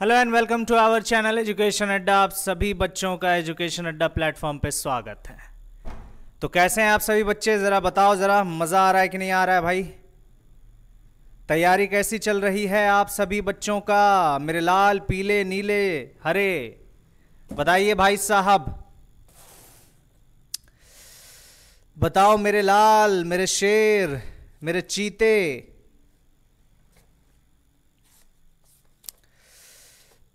Hello and welcome to our channel Education Adda आप सभी बच्चों का एजुकेशन अड्डा प्लेटफॉर्म पे स्वागत है तो कैसे हैं आप सभी बच्चे ज़रा बताओ ज़रा मज़ा आ रहा है कि नहीं आ रहा है भाई तैयारी कैसी चल रही है आप सभी बच्चों का मेरे लाल पीले नीले हरे बताइए भाई साहब बताओ मेरे लाल मेरे शेर मेरे चीते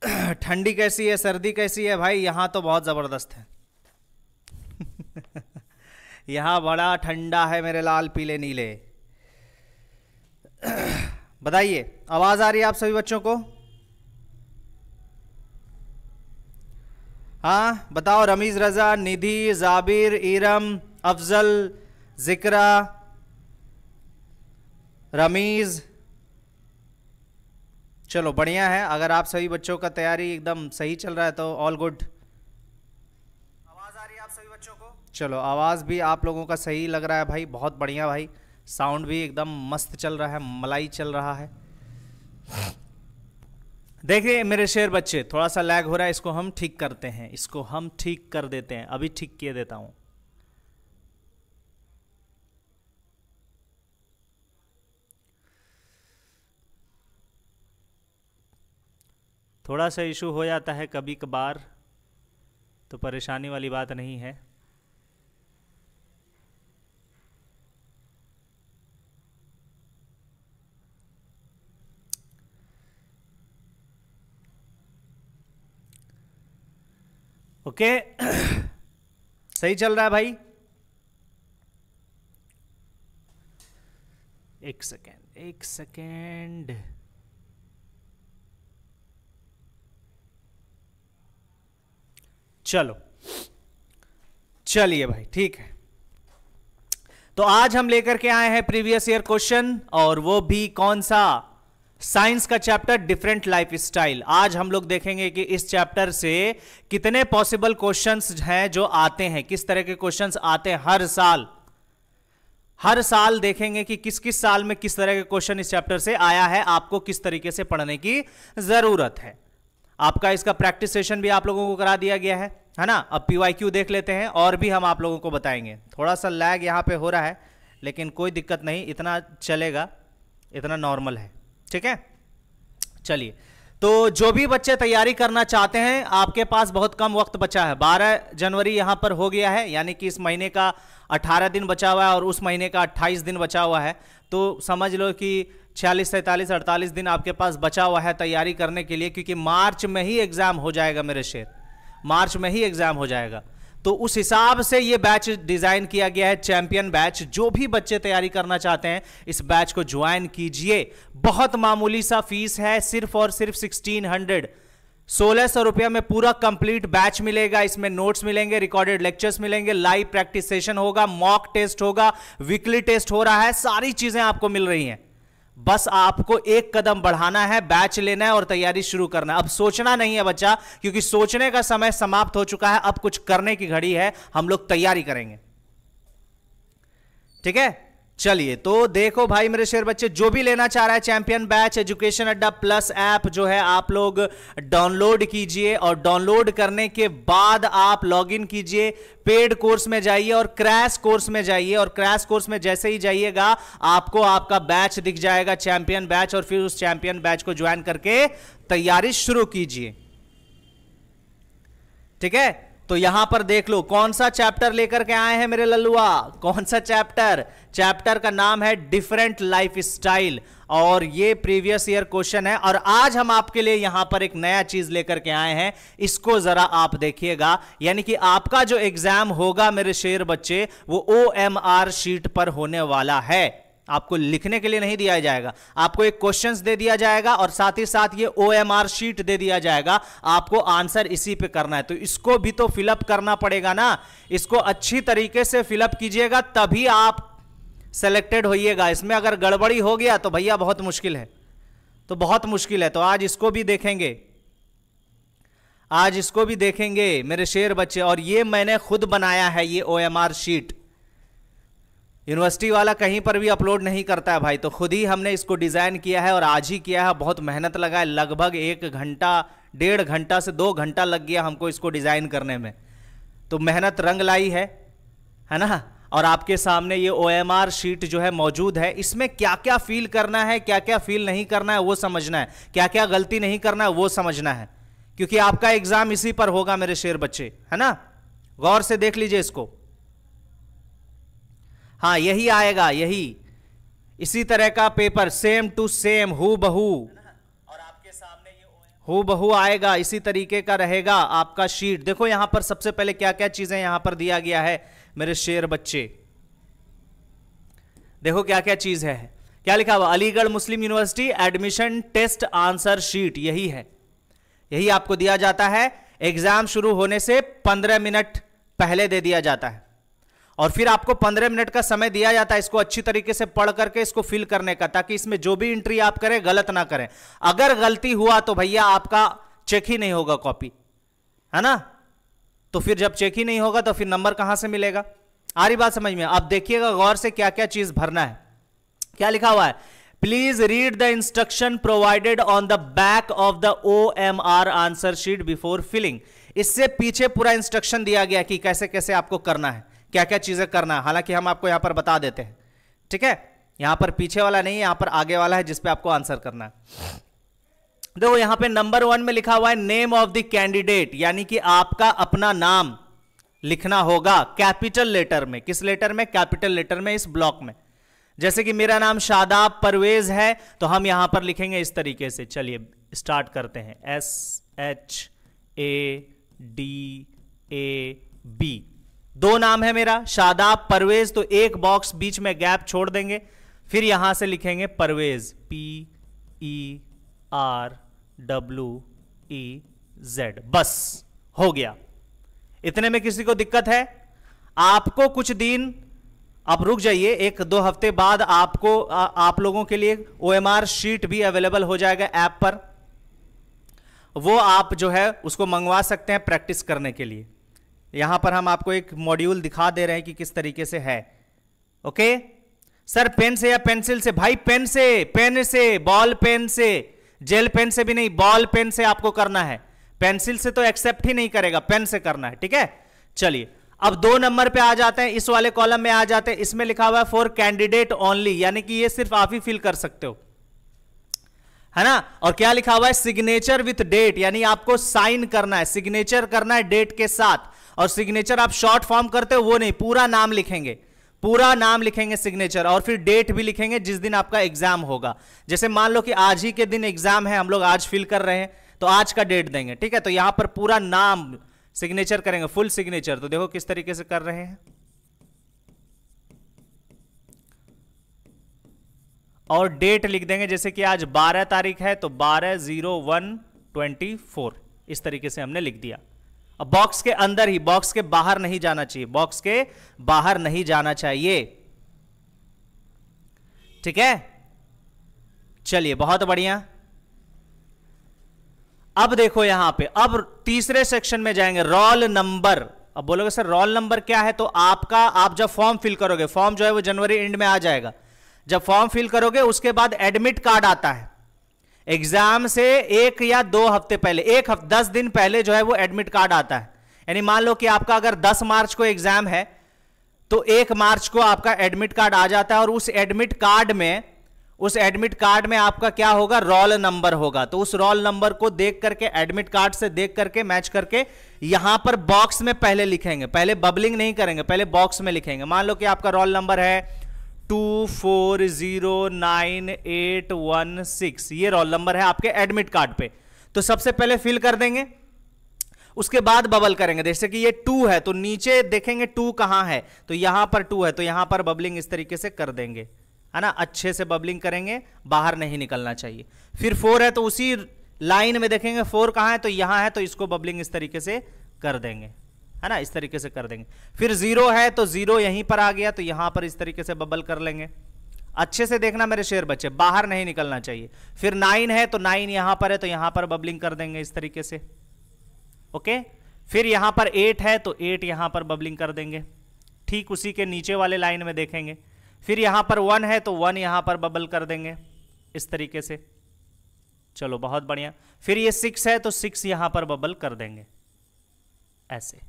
ठंडी कैसी है सर्दी कैसी है भाई यहाँ तो बहुत ज़बरदस्त है यहाँ बड़ा ठंडा है मेरे लाल पीले नीले बताइए आवाज़ आ रही है आप सभी बच्चों को हाँ बताओ रमीज़ रज़ा निधि जाबिर इरम अफजल जिक्रा रमीज़ चलो बढ़िया है अगर आप सभी बच्चों का तैयारी एकदम सही चल रहा है तो ऑल गुड आवाज़ आ रही है आप सभी बच्चों को चलो आवाज़ भी आप लोगों का सही लग रहा है भाई बहुत बढ़िया भाई साउंड भी एकदम मस्त चल रहा है मलाई चल रहा है देखिए मेरे शेर बच्चे थोड़ा सा लैग हो रहा है इसको हम ठीक करते हैं इसको हम ठीक कर देते हैं अभी ठीक किए देता हूँ थोड़ा सा इशू हो जाता है कभी कभार तो परेशानी वाली बात नहीं है ओके okay. सही चल रहा है भाई एक सेकेंड एक सेकेंड चलो चलिए भाई ठीक है तो आज हम लेकर के आए हैं प्रीवियस ईयर क्वेश्चन और वो भी कौन सा साइंस का चैप्टर डिफरेंट लाइफ स्टाइल आज हम लोग देखेंगे कि इस चैप्टर से कितने पॉसिबल क्वेश्चंस हैं जो आते हैं किस तरह के क्वेश्चंस आते हैं हर साल हर साल देखेंगे कि किस किस साल में किस तरह के क्वेश्चन इस चैप्टर से आया है आपको किस तरीके से पढ़ने की जरूरत है आपका इसका प्रैक्टिस सेशन भी आप लोगों को करा दिया गया है है ना अब पी वाई क्यू देख लेते हैं और भी हम आप लोगों को बताएंगे थोड़ा सा लैग यहाँ पे हो रहा है लेकिन कोई दिक्कत नहीं इतना चलेगा इतना नॉर्मल है ठीक है चलिए तो जो भी बच्चे तैयारी करना चाहते हैं आपके पास बहुत कम वक्त बचा है 12 जनवरी यहाँ पर हो गया है यानी कि इस महीने का 18 दिन बचा हुआ है और उस महीने का 28 दिन बचा हुआ है तो समझ लो कि छियालीस सैंतालीस अड़तालीस दिन आपके पास बचा हुआ है तैयारी करने के लिए क्योंकि मार्च में ही एग्जाम हो जाएगा मेरे शेर मार्च में ही एग्जाम हो जाएगा तो उस हिसाब से ये बैच डिज़ाइन किया गया है चैंपियन बैच जो भी बच्चे तैयारी करना चाहते हैं इस बैच को ज्वाइन कीजिए बहुत मामूली सा फीस है सिर्फ और सिर्फ सिक्सटीन हंड्रेड सोलह सौ रुपया में पूरा कंप्लीट बैच मिलेगा इसमें नोट्स मिलेंगे रिकॉर्डेड लेक्चर्स मिलेंगे लाइव प्रैक्टिस सेशन होगा मॉक टेस्ट होगा वीकली टेस्ट हो रहा है सारी चीज़ें आपको मिल रही हैं बस आपको एक कदम बढ़ाना है बैच लेना है और तैयारी शुरू करना है अब सोचना नहीं है बच्चा क्योंकि सोचने का समय समाप्त हो चुका है अब कुछ करने की घड़ी है हम लोग तैयारी करेंगे ठीक है चलिए तो देखो भाई मेरे शेयर बच्चे जो भी लेना चाह रहा है champion batch Education Adda plus app जो है आप लोग डाउनलोड कीजिए और डाउनलोड करने के बाद आप लॉगिन कीजिए पेड कोर्स में जाइए और क्रैश कोर्स में जाइए और क्रैश कोर्स में जैसे ही जाइएगा आपको आपका बैच दिख जाएगा चैंपियन बैच और फिर उस चैंपियन बैच को ज्वाइन करके तैयारी शुरू कीजिए ठीक है तो यहां पर देख लो कौन सा चैप्टर लेकर के आए हैं मेरे लल्लुआ कौन सा चैप्टर चैप्टर का नाम है डिफरेंट लाइफ स्टाइल और ये प्रीवियस ईयर क्वेश्चन है और आज हम आपके लिए यहां पर एक नया चीज लेकर के आए हैं इसको जरा आप देखिएगा यानी कि आपका जो एग्जाम होगा मेरे शेर बच्चे वो ओ एम आर शीट पर होने वाला है आपको लिखने के लिए नहीं दिया जाएगा आपको एक क्वेश्चंस दे दिया जाएगा और साथ ही साथ ये ओ एम आर शीट दे दिया जाएगा आपको आंसर इसी पे करना है तो इसको भी तो फिलअप करना पड़ेगा ना इसको अच्छी तरीके से फिलअप कीजिएगा तभी आप सेलेक्टेड होइएगा इसमें अगर गड़बड़ी हो गया तो भैया बहुत मुश्किल है तो बहुत मुश्किल है तो आज इसको भी देखेंगे आज इसको भी देखेंगे मेरे शेर बच्चे और ये मैंने खुद बनाया है ये O M R sheet university वाला कहीं पर भी अपलोड नहीं करता है भाई तो खुद ही हमने इसको डिज़ाइन किया है और आज ही किया है बहुत मेहनत लगा है लगभग एक घंटा डेढ़ घंटा से दो घंटा लग गया हमको इसको डिज़ाइन करने में तो मेहनत रंग लाई है है ना और आपके सामने ये ओ शीट जो है मौजूद है इसमें क्या क्या फील करना है क्या क्या फील नहीं करना है वो समझना है क्या क्या गलती नहीं करना है वो समझना है क्योंकि आपका एग्ज़ाम इसी पर होगा मेरे शेर बच्चे है ना गौर से देख लीजिए इसको हाँ यही आएगा यही इसी तरह का पेपर सेम टू सेम हु बहु और आपके सामने हु बहू आएगा इसी तरीके का रहेगा आपका शीट देखो यहां पर सबसे पहले क्या क्या चीजें यहां पर दिया गया है मेरे शेर बच्चे देखो क्या क्या चीज है क्या लिखा हुआ Aligarh Muslim University admission test answer sheet यही है यही आपको दिया जाता है एग्जाम शुरू होने से पंद्रह मिनट पहले दे दिया जाता है और फिर आपको पंद्रह मिनट का समय दिया जाता है इसको अच्छी तरीके से पढ़ करके इसको फिल करने का ताकि इसमें जो भी एंट्री आप करें गलत ना करें अगर गलती हुआ तो भैया आपका चेक ही नहीं होगा कॉपी है ना तो फिर जब चेक ही नहीं होगा तो फिर नंबर कहां से मिलेगा आ रही बात समझ में आप देखिएगा गौर से क्या क्या चीज भरना है क्या लिखा हुआ है please read the instruction provided on the back of the O M R answer sheet before filling इससे पीछे पूरा इंस्ट्रक्शन दिया गया कि कैसे कैसे आपको करना है क्या क्या चीज़ें करना है हालांकि हम आपको यहाँ पर बता देते हैं ठीक है यहाँ पर पीछे वाला नहीं यहां यहाँ पर आगे वाला है जिसपे आपको आंसर करना है देखो यहाँ पे नंबर वन में लिखा हुआ है नेम ऑफ द कैंडिडेट यानी कि आपका अपना नाम लिखना होगा कैपिटल लेटर में किस लेटर में कैपिटल लेटर में इस ब्लॉक में जैसे कि मेरा नाम शादाब परवेज है तो हम यहां पर लिखेंगे इस तरीके से चलिए स्टार्ट करते हैं S H A D A B दो नाम है मेरा शादाब परवेज तो एक बॉक्स बीच में गैप छोड़ देंगे फिर यहां से लिखेंगे Parvez P E R W E Z बस हो गया इतने में किसी को दिक्कत है आपको कुछ दिन आप रुक जाइए एक दो हफ्ते बाद आपको आ, आप लोगों के लिए ओ एम आर शीट भी अवेलेबल हो जाएगा ऐप पर वो आप जो है उसको मंगवा सकते हैं प्रैक्टिस करने के लिए यहां पर हम आपको एक मॉड्यूल दिखा दे रहे हैं कि किस तरीके से है ओके सर पेन से या पेंसिल से भाई पेन से पेन से बॉल पेन से जेल पेन से भी नहीं बॉल पेन से आपको करना है पेंसिल से तो एक्सेप्ट ही नहीं करेगा पेन से करना है ठीक है चलिए अब दो नंबर पे आ जाते हैं इस वाले कॉलम में आ जाते हैं इसमें लिखा हुआ है फॉर कैंडिडेट ओनली यानी कि ये सिर्फ आप ही फिल कर सकते हो है ना और क्या लिखा हुआ है सिग्नेचर विथ डेट यानी आपको साइन करना है सिग्नेचर करना है डेट के साथ और सिग्नेचर आप शॉर्ट फॉर्म करते हो वो नहीं पूरा नाम लिखेंगे पूरा नाम लिखेंगे सिग्नेचर और फिर डेट भी लिखेंगे जिस दिन आपका एग्जाम होगा जैसे मान लो कि आज ही के दिन एग्जाम है हम लोग आज फिल कर रहे हैं तो आज का डेट देंगे ठीक है तो यहां पर पूरा नाम सिग्नेचर करेंगे फुल सिग्नेचर तो देखो किस तरीके से कर रहे हैं और डेट लिख देंगे जैसे कि आज 12 तारीख है तो बारह जीरो वन ट्वेंटी फोर इस तरीके से हमने लिख दिया अब बॉक्स के अंदर ही बॉक्स के बाहर नहीं जाना चाहिए बॉक्स के बाहर नहीं जाना चाहिए ठीक है चलिए बहुत बढ़िया अब देखो यहां पे अब तीसरे सेक्शन में जाएंगे रोल नंबर अब बोलोगे सर रोल नंबर क्या है तो आपका आप जब फॉर्म फिल करोगे फॉर्म जो है वो जनवरी एंड में आ जाएगा जब फॉर्म फिल करोगे उसके बाद एडमिट कार्ड आता है एग्जाम से एक या दो हफ्ते पहले एक हफ्ते दस दिन पहले जो है वो एडमिट कार्ड आता है यानी मान लो कि आपका अगर दस मार्च को एग्जाम है तो एक मार्च को आपका एडमिट कार्ड आ जाता है और उस एडमिट कार्ड में उस एडमिट कार्ड में आपका क्या होगा रोल नंबर होगा तो उस रोल नंबर को देख करके एडमिट कार्ड से देख करके मैच करके यहां पर बॉक्स में पहले लिखेंगे पहले बबलिंग नहीं करेंगे पहले बॉक्स में लिखेंगे मान लो कि आपका रोल नंबर है two four zero nine eight one six ये रोल नंबर है आपके एडमिट कार्ड पे तो सबसे पहले फिल कर देंगे उसके बाद बबल करेंगे जैसे कि ये टू है तो नीचे देखेंगे टू कहाँ है तो यहां पर टू है तो यहां पर बबलिंग इस तरीके से कर देंगे है ना अच्छे से बबलिंग करेंगे बाहर नहीं निकलना चाहिए फिर फोर है तो उसी लाइन में देखेंगे फोर कहाँ है तो यहां है तो इसको बबलिंग इस तरीके से कर देंगे है ना इस तरीके से कर देंगे फिर जीरो है तो जीरो यहीं पर आ गया तो यहां पर इस तरीके से बबल कर लेंगे अच्छे से देखना मेरे शेर बच्चे बाहर नहीं निकलना चाहिए फिर नाइन है तो नाइन यहां पर है तो यहां पर बबलिंग कर देंगे इस तरीके से ओके फिर यहां पर एट है तो एट यहां पर बबलिंग कर देंगे ठीक उसी के नीचे वाले लाइन में देखेंगे फिर यहां पर वन है तो वन यहां पर बबल कर देंगे इस तरीके से चलो बहुत बढ़िया फिर ये सिक्स है तो सिक्स यहां पर बबल कर देंगे ऐसे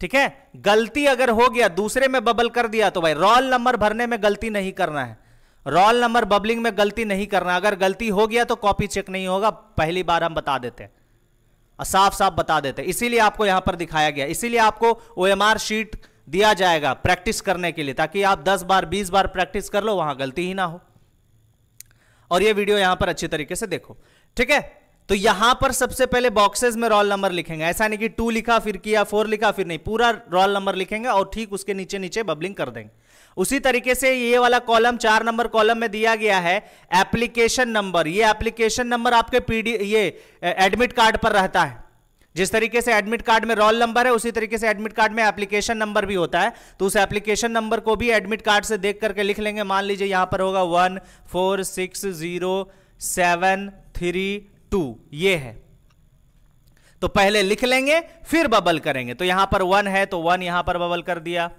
ठीक है गलती अगर हो गया दूसरे में बबल कर दिया तो भाई रोल नंबर भरने में गलती नहीं करना है रोल नंबर बबलिंग में गलती नहीं करना अगर गलती हो गया तो कॉपी चेक नहीं होगा पहली बार हम बता देते हैं साफ साफ बता देते हैं इसीलिए आपको यहां पर दिखाया गया इसीलिए आपको ओ शीट दिया जाएगा प्रैक्टिस करने के लिए ताकि आप 10 बार 20 बार प्रैक्टिस कर लो वहां गलती ही ना हो और ये वीडियो यहां पर अच्छी तरीके से देखो ठीक है तो यहां पर सबसे पहले बॉक्सेस में रोल नंबर लिखेंगे ऐसा नहीं कि टू लिखा फिर किया फोर लिखा फिर नहीं पूरा रोल नंबर लिखेंगे और ठीक उसके नीचे नीचे बबलिंग कर देंगे उसी तरीके से ये वाला कॉलम चार नंबर कॉलम में दिया गया है एप्लीकेशन नंबर ये एप्लीकेशन नंबर आपके पीडी ये एडमिट कार्ड पर रहता है जिस तरीके से एडमिट कार्ड में रोल नंबर है उसी तरीके से एडमिट कार्ड में एप्लीकेशन नंबर भी होता है तो उस एप्लीकेशन नंबर को भी एडमिट कार्ड से देख करके लिख लेंगे मान लीजिए यहां पर होगा one four six zero seven three two ये है तो पहले लिख लेंगे फिर बबल करेंगे तो यहां पर वन है तो वन यहां पर बबल कर दिया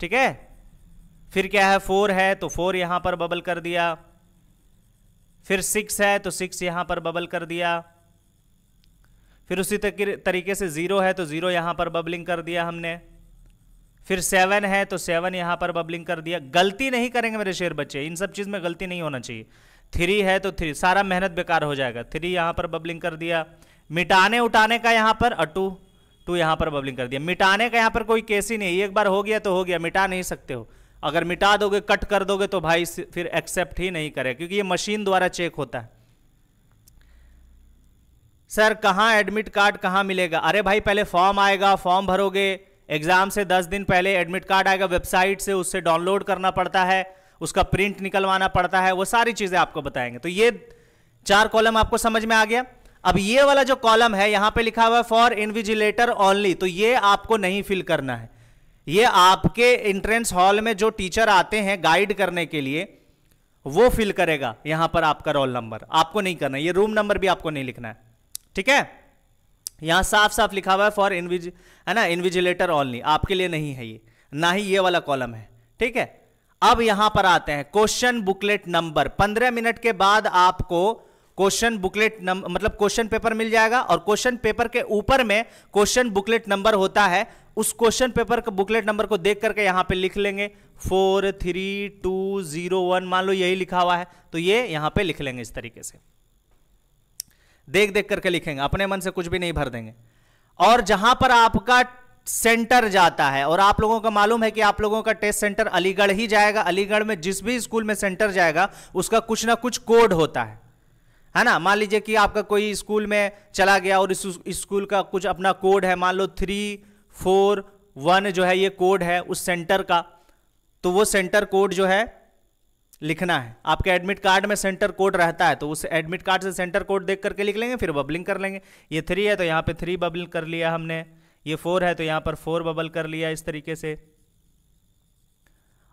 ठीक है फिर क्या है फोर है तो फोर यहां पर बबल कर दिया फिर सिक्स है तो सिक्स यहां पर बबल कर दिया फिर उसी तरीके से जीरो है तो जीरो यहां पर बबलिंग कर दिया हमने फिर सेवन है तो सेवन यहां पर बबलिंग कर दिया गलती नहीं करेंगे मेरे शेर बच्चे इन सब चीज में गलती नहीं होना चाहिए थ्री है तो थ्री सारा मेहनत बेकार हो जाएगा थ्री यहाँ पर बबलिंग कर दिया मिटाने उठाने का यहाँ पर और टू टू यहाँ पर बबलिंग कर दिया मिटाने का यहाँ पर कोई केस ही नहीं एक बार हो गया तो हो गया मिटा नहीं सकते हो अगर मिटा दोगे कट कर दोगे तो भाई फिर एक्सेप्ट ही नहीं करे क्योंकि ये मशीन द्वारा चेक होता है सर कहाँ एडमिट कार्ड कहाँ मिलेगा अरे भाई पहले फॉर्म आएगा फॉर्म भरोगे एग्जाम से दस दिन पहले एडमिट कार्ड आएगा वेबसाइट से उससे डाउनलोड करना पड़ता है उसका प्रिंट निकलवाना पड़ता है वो सारी चीजें आपको बताएंगे तो ये चार कॉलम आपको समझ में आ गया अब ये वाला जो कॉलम है यहां पे लिखा हुआ है फॉर इनविजिलेटर ओनली तो ये आपको नहीं फिल करना है ये आपके एंट्रेंस हॉल में जो टीचर आते हैं गाइड करने के लिए वो फिल करेगा यहां पर आपका रोल नंबर आपको नहीं करना ये रूम नंबर भी आपको नहीं लिखना है ठीक है यहां साफ साफ लिखा हुआ है फॉर इनविज है ना इनविजिलेटर ओनली आपके लिए नहीं है ये ना ही ये वाला कॉलम है ठीक है अब यहां पर आते हैं क्वेश्चन बुकलेट नंबर पंद्रह मिनट के बाद आपको क्वेश्चन बुकलेट नंबर मतलब क्वेश्चन पेपर मिल जाएगा और क्वेश्चन पेपर के ऊपर में क्वेश्चन बुकलेट नंबर होता है उस क्वेश्चन पेपर का बुकलेट नंबर को देख करके यहां पे लिख लेंगे four three two zero one मान लो यही लिखा हुआ है तो ये यहां पे लिख लेंगे इस तरीके से देख देख करके लिखेंगे अपने मन से कुछ भी नहीं भर देंगे और जहां पर आपका सेंटर जाता है और आप लोगों का मालूम है कि आप लोगों का टेस्ट सेंटर अलीगढ़ ही जाएगा अलीगढ़ में जिस भी स्कूल में सेंटर जाएगा उसका कुछ ना कुछ कोड होता है है ना मान लीजिए कि आपका कोई स्कूल में चला गया और इस स्कूल का कुछ अपना कोड है मान लो थ्री फोर वन जो है ये कोड है उस सेंटर का तो वो सेंटर कोड जो है लिखना है आपके एडमिट कार्ड में सेंटर कोड रहता है तो उस एडमिट कार्ड से सेंटर कोड देख करके लिख लेंगे फिर बबलिंग कर लेंगे ये थ्री है तो यहाँ पे थ्री बबलिंग कर लिया हमने ये फोर है तो यहाँ पर फोर बबल कर लिया इस तरीके से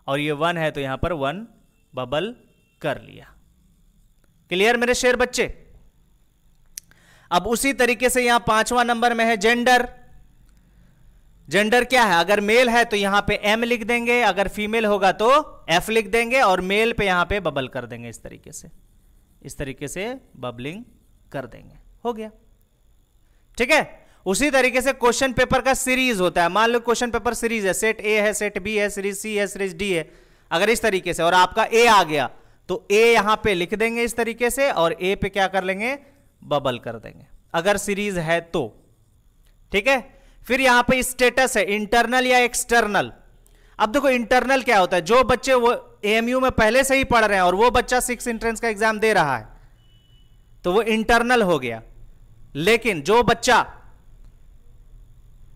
और ये वन है तो यहाँ पर वन बबल कर लिया क्लियर मेरे शेर बच्चे अब उसी तरीके से यहां पांचवा नंबर में है जेंडर जेंडर क्या है अगर मेल है तो यहां पे एम लिख देंगे अगर फीमेल होगा तो एफ लिख देंगे और मेल पे यहां पे बबल कर देंगे इस तरीके से इस तरीके से बबलिंग कर देंगे हो गया ठीक है उसी तरीके से क्वेश्चन पेपर का सीरीज होता है मान लो क्वेश्चन पेपर सीरीज है सेट ए है सेट बी है सीरीज सी है सीरीज डी है अगर इस तरीके से और आपका ए आ गया तो ए यहां पे लिख देंगे इस तरीके से और ए पे क्या कर लेंगे बबल कर देंगे अगर सीरीज है तो ठीक है फिर यहां पे स्टेटस है इंटरनल या एक्सटर्नल अब देखो इंटरनल क्या होता है जो बच्चे वो एएमयू में पहले से ही पढ़ रहे हैं और वो बच्चा सिक्स इंट्रेंस का एग्जाम दे रहा है तो वो इंटरनल हो गया लेकिन जो बच्चा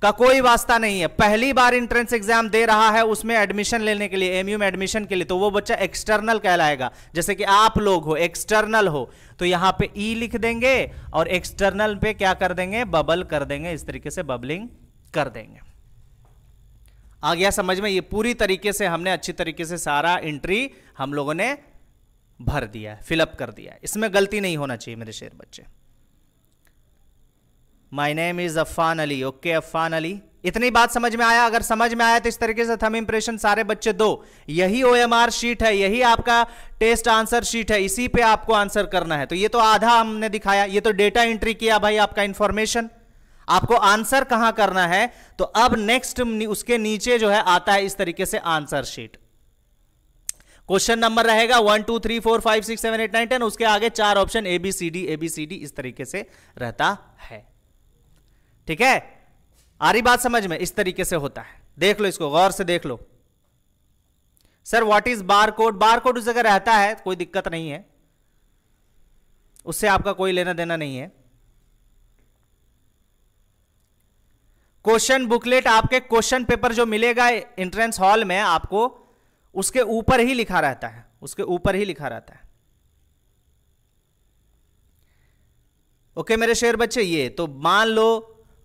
का कोई वास्ता नहीं है पहली बार इंट्रेंस एग्जाम दे रहा है उसमें एडमिशन लेने के लिए एमयू में एडमिशन के लिए तो वो बच्चा एक्सटर्नल कहलाएगा जैसे कि आप लोग हो एक्सटर्नल हो तो यहां पे ई e लिख देंगे और एक्सटर्नल पे क्या कर देंगे बबल कर देंगे इस तरीके से बबलिंग कर देंगे आ गया समझ में ये पूरी तरीके से हमने अच्छी तरीके से सारा एंट्री हम लोगों ने भर दिया है फिलअप कर दिया है इसमें गलती नहीं होना चाहिए मेरे शेर बच्चे my name is Afan Ali okay Afan Ali इतनी बात समझ में आया अगर समझ में आया तो इस तरीके से थम इंप्रेशन सारे बच्चे दो यही ओ शीट है यही आपका टेस्ट आंसर शीट है इसी पे आपको आंसर करना है तो ये तो आधा हमने दिखाया ये तो डेटा एंट्री किया भाई आपका इंफॉर्मेशन आपको आंसर कहां करना है तो अब नेक्स्ट उसके नीचे जो है आता है इस तरीके से आंसर शीट क्वेश्चन नंबर रहेगा one two three four five six seven eight nine ten उसके आगे चार ऑप्शन एबीसीडी एबीसीडी इस तरीके से रहता है ठीक है आ रही बात समझ में इस तरीके से होता है देख लो इसको गौर से देख लो sir what is bar code bar code उस जगह रहता है कोई दिक्कत नहीं है उससे आपका कोई लेना देना नहीं है क्वेश्चन बुकलेट आपके क्वेश्चन पेपर जो मिलेगा एंट्रेंस हॉल में आपको उसके ऊपर ही लिखा रहता है उसके ऊपर ही लिखा रहता है ओके मेरे शेर बच्चे ये तो मान लो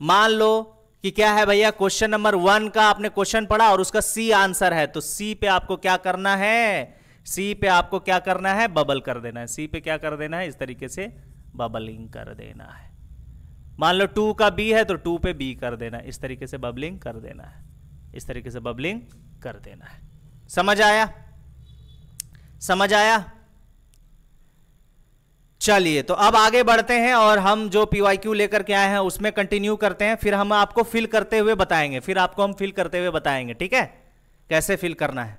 मान लो कि क्या है भैया क्वेश्चन नंबर वन का आपने क्वेश्चन पढ़ा और उसका सी आंसर है तो सी पे आपको क्या करना है सी पे आपको क्या करना है बबल कर देना है सी पे क्या कर देना है इस तरीके से बबलिंग कर देना है मान लो टू का बी है तो टू पे बी कर देना इस तरीके से बबलिंग कर देना है इस तरीके से बबलिंग कर देना है समझ आया समझ आया चलिए तो अब आगे बढ़ते हैं और हम जो पीवाईक्यू क्यू लेकर के आए हैं उसमें कंटिन्यू करते हैं फिर हम आपको फिल करते हुए बताएंगे फिर आपको हम फिल करते हुए बताएंगे ठीक है कैसे फिल करना है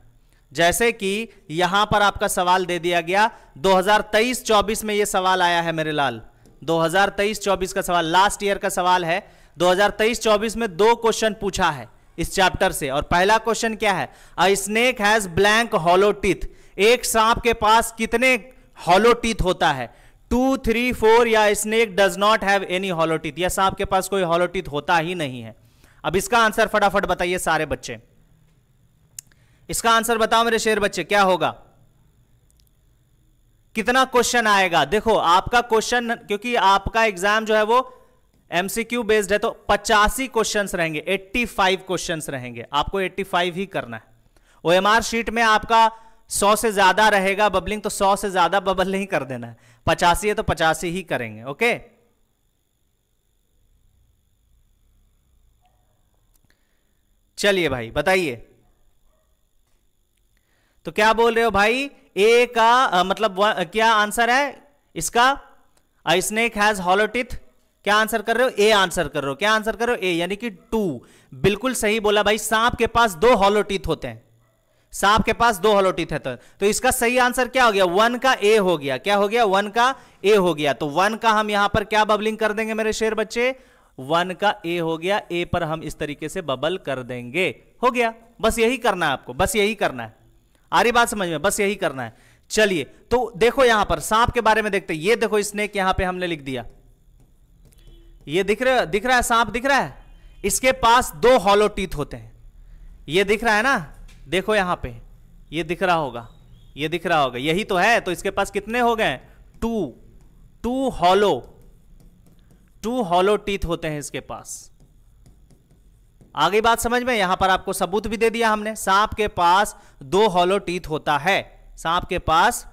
जैसे कि यहां पर आपका सवाल दे दिया गया 2023-24 में यह सवाल आया है मेरे लाल 2023-24 का सवाल लास्ट ईयर का सवाल है 2023-24 में दो क्वेश्चन पूछा है इस चैप्टर से और पहला क्वेश्चन क्या है a snake has blank hollow teeth एक सांप के पास कितने हॉलो टीथ होता है टू थ्री फोर या snake does not have any hollow teeth सांप आपके पास कोई हॉलोटिथ होता ही नहीं है अब इसका आंसर फटाफट बताइए सारे बच्चे इसका आंसर बताओ मेरे शेर बच्चे क्या होगा कितना क्वेश्चन आएगा देखो आपका क्वेश्चन क्योंकि आपका एग्जाम जो है वो एमसीक्यू बेस्ड है तो पचासी क्वेश्चन रहेंगे 85 क्वेश्चन रहेंगे आपको 85 ही करना है ओ शीट में आपका 100 से ज्यादा रहेगा बबलिंग तो 100 से ज्यादा बबल नहीं कर देना है पचासी है तो पचासी ही करेंगे ओके चलिए भाई बताइए तो क्या बोल रहे हो भाई ए का आ, मतलब आ, क्या आंसर है इसका स्नेक हैज हॉलोटिथ क्या आंसर कर रहे हो ए आंसर कर रहे हो क्या आंसर कर रहे हो ए यानी कि टू बिल्कुल सही बोला भाई सांप के पास दो हॉलोटिथ होते हैं सांप के पास दो हलो टीथ है तो, तो इसका सही आंसर क्या हो गया वन का ए हो गया क्या हो गया वन का ए हो गया तो वन का हम यहां पर क्या बबलिंग कर देंगे मेरे शेर बच्चे वन का ए हो गया ए पर हम इस तरीके से बबल कर देंगे हो गया बस यही करना है आपको बस यही करना है आ रही बात समझ में बस यही करना है चलिए तो देखो यहां पर सांप के बारे में देखते ये देखो स्नेक यहां पर हमने लिख दिया ये दिख रहा दिख रहा है सांप दिख रहा है इसके पास दो हॉलो टीथ होते हैं ये दिख रहा है ना देखो यहां पे ये दिख रहा होगा ये दिख रहा होगा यही तो है तो इसके पास कितने हो गए two two hollow two hollow teeth होते हैं इसके पास आगे बात समझ में यहां पर आपको सबूत भी दे दिया हमने सांप के पास दो हॉलो टीथ होता है सांप के पास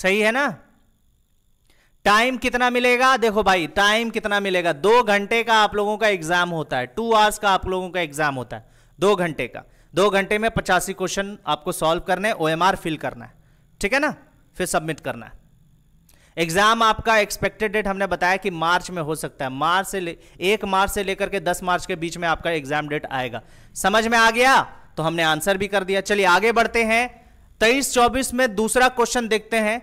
सही है ना टाइम कितना मिलेगा देखो भाई टाइम कितना मिलेगा दो घंटे का आप लोगों का एग्जाम होता है टू आवर्स का आप लोगों का एग्जाम होता है दो घंटे का दो घंटे में पचासी क्वेश्चन आपको सॉल्व करने है ओ फिल करना है ठीक है ना फिर सबमिट करना है एग्जाम आपका एक्सपेक्टेड डेट हमने बताया कि मार्च में हो सकता है मार्च से ले एक मार्च से लेकर के दस मार्च के बीच में आपका एग्जाम डेट आएगा समझ में आ गया तो हमने आंसर भी कर दिया चलिए आगे बढ़ते हैं तेईस चौबीस में दूसरा क्वेश्चन देखते हैं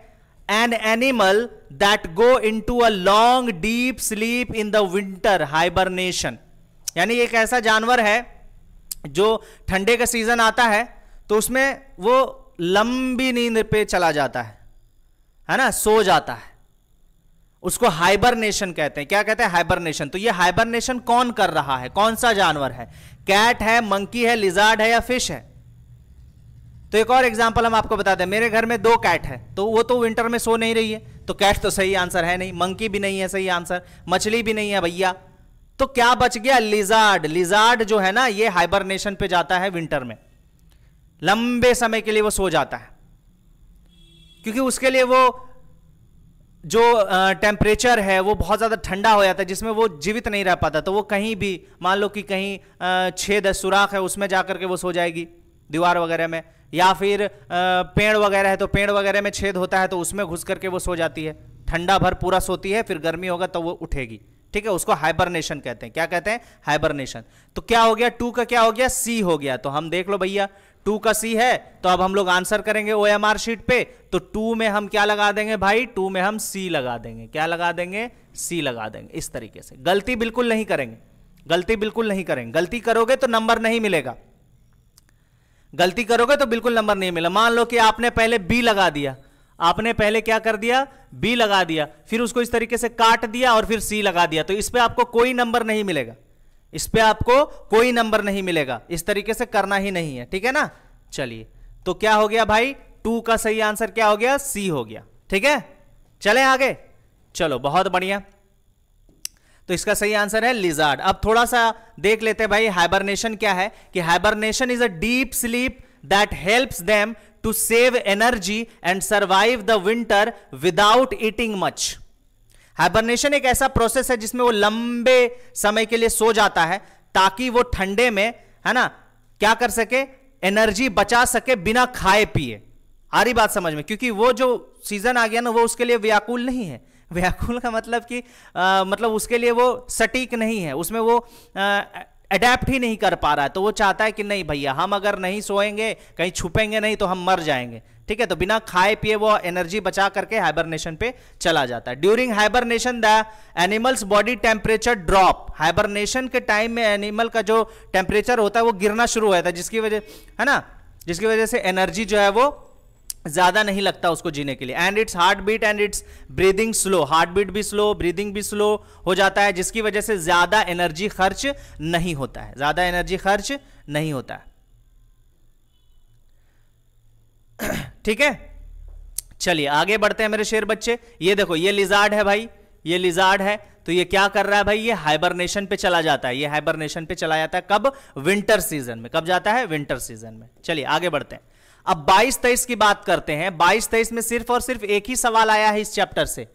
an animal that go into a long deep sleep in the winter hibernation यानी एक ऐसा जानवर है जो ठंडे का सीजन आता है तो उसमें वो लंबी नींद पे चला जाता है है ना सो जाता है उसको हाइबरनेशन कहते हैं क्या कहते हैं हाइबरनेशन तो ये हाइबरनेशन कौन कर रहा है कौन सा जानवर है कैट है मंकी है लिजार्ड है या फिश है तो एक और एग्जाम्पल हम आपको बता दें मेरे घर में दो कैट है तो वो तो विंटर में सो नहीं रही है तो कैट तो सही आंसर है नहीं मंकी भी नहीं है सही आंसर मछली भी नहीं है भैया तो क्या बच गया लिजार्ड लिजार्ड जो है ना ये हाइबरनेशन पे जाता है विंटर में लंबे समय के लिए वो सो जाता है क्योंकि उसके लिए वो जो टेम्परेचर है वो बहुत ज़्यादा ठंडा हो जाता है जिसमें वो जीवित नहीं रह पाता तो वो कहीं भी मान लो कि कहीं छेद सुराख है उसमें जाकर के वो सो जाएगी दीवार वगैरह में या फिर पेड़ वगैरह है तो पेड़ वगैरह में छेद होता है तो उसमें घुस करके वो सो जाती है ठंडा भर पूरा सोती है फिर गर्मी होगा तो वो उठेगी ठीक है उसको हाइबरनेशन कहते हैं क्या कहते हैं हाइबरनेशन तो क्या हो गया टू का क्या हो गया सी हो गया तो हम देख लो भैया टू का सी है तो अब हम लोग आंसर करेंगे ओ एम आर शीट पे तो टू में हम क्या लगा देंगे भाई टू में हम सी लगा देंगे क्या लगा देंगे सी लगा देंगे इस तरीके से गलती बिल्कुल नहीं करेंगे गलती बिल्कुल नहीं करेंगे गलती करोगे तो नंबर नहीं मिलेगा गलती करोगे तो बिल्कुल नंबर नहीं मिला मान लो कि आपने पहले बी लगा दिया आपने पहले क्या कर दिया बी लगा दिया फिर उसको इस तरीके से काट दिया और फिर सी लगा दिया तो इस पर आपको कोई नंबर नहीं मिलेगा इस पर आपको कोई नंबर नहीं मिलेगा इस तरीके से करना ही नहीं है ठीक है ना चलिए तो क्या हो गया भाई टू का सही आंसर क्या हो गया सी हो गया ठीक है चले आगे चलो बहुत बढ़िया तो इसका सही आंसर है लिजार्ड अब थोड़ा सा देख लेते हैं भाई हाइबरनेशन क्या है कि hibernation is a deep sleep that helps them to save energy and survive the winter without eating much hibernation एक ऐसा प्रोसेस है जिसमें वो लंबे समय के लिए सो जाता है ताकि वो ठंडे में है ना क्या कर सके एनर्जी बचा सके बिना खाए पिए आ रही बात समझ में क्योंकि वो जो सीजन आ गया ना वो उसके लिए व्याकुल नहीं है व्याकुल का मतलब कि आ, मतलब उसके लिए वो सटीक नहीं है उसमें वो अडेप्ट ही नहीं कर पा रहा है तो वो चाहता है कि नहीं भैया हम अगर नहीं सोएंगे कहीं छुपेंगे नहीं तो हम मर जाएंगे ठीक है तो बिना खाए पिए वो एनर्जी बचा करके हाइबरनेशन पे चला जाता है during hibernation the animal's body temperature drop hibernation के टाइम में एनिमल का जो टेम्परेचर होता है वो गिरना शुरू होता है जिसकी वजह है ना जिसकी वजह से एनर्जी जो है वो ज़्यादा नहीं लगता उसको जीने के लिए and its heartbeat and its breathing slow heartbeat भी स्लो ब्रीदिंग भी स्लो हो जाता है जिसकी वजह से ज़्यादा एनर्जी खर्च नहीं होता है ज़्यादा एनर्जी खर्च नहीं होता है ठीक है चलिए आगे बढ़ते हैं मेरे शेर बच्चे ये देखो ये लिजार्ड है भाई ये लिजार्ड है तो ये क्या कर रहा है भाई ये हाइबरनेशन पे चला जाता है ये हाइबरनेशन पे चला जाता है कब विंटर सीजन में कब जाता है विंटर सीजन में चलिए आगे बढ़ते हैं अब 22 तेईस की बात करते हैं 22 तेईस में सिर्फ और सिर्फ एक ही सवाल आया है इस चैप्टर से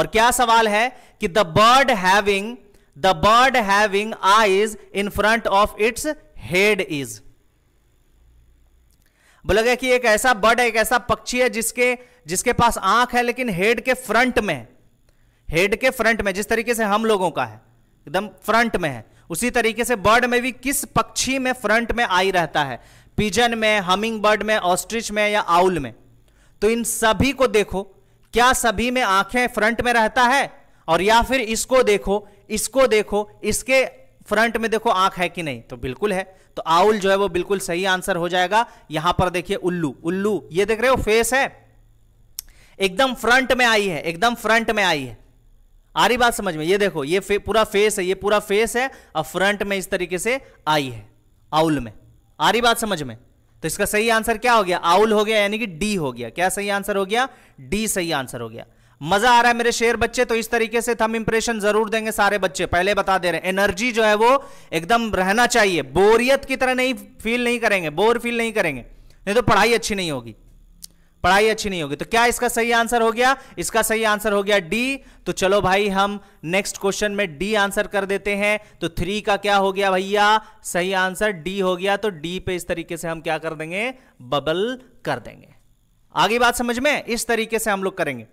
और क्या सवाल है कि the bird having the bird having eyes in front of its head is बोला गया कि एक ऐसा बर्ड एक ऐसा पक्षी है जिसके जिसके पास आंख है लेकिन हेड के फ्रंट में हेड के फ्रंट में जिस तरीके से हम लोगों का है एकदम फ्रंट में है उसी तरीके से बर्ड में भी किस पक्षी में फ्रंट में आई रहता है पिजन में हमिंग बर्ड में ऑस्ट्रिच में या आउल में तो इन सभी को देखो क्या सभी में आंखें फ्रंट में रहता है और या फिर इसको देखो इसको देखो इसके फ्रंट में देखो आंख है कि नहीं तो बिल्कुल है तो आउल जो है वो बिल्कुल सही आंसर हो जाएगा यहां पर देखिए उल्लू उल्लू ये देख रहे हो फेस है एकदम फ्रंट में आई है एकदम फ्रंट में आई है आ रही बात समझ में ये देखो ये फे, पूरा फेस है ये पूरा फेस है और फ्रंट में इस तरीके से आई है आउल में आ रही बात समझ में तो इसका सही आंसर क्या हो गया आउल हो गया यानी कि डी हो गया क्या सही आंसर हो गया डी सही आंसर हो गया मजा आ रहा है मेरे शेर बच्चे तो इस तरीके से थम इंप्रेशन जरूर देंगे सारे बच्चे पहले बता दे रहे हैं एनर्जी जो है वो एकदम रहना चाहिए बोरियत की तरह नहीं फील नहीं करेंगे बोर फील नहीं करेंगे नहीं तो पढ़ाई अच्छी नहीं होगी पढ़ाई अच्छी नहीं होगी तो क्या इसका सही आंसर हो गया इसका सही आंसर हो गया डी तो चलो भाई हम नेक्स्ट क्वेश्चन में डी आंसर कर देते हैं तो थ्री का क्या हो गया भैया सही आंसर डी हो गया तो डी पे इस तरीके से हम क्या कर देंगे बबल कर देंगे आगे बात समझ में इस तरीके से हम लोग करेंगे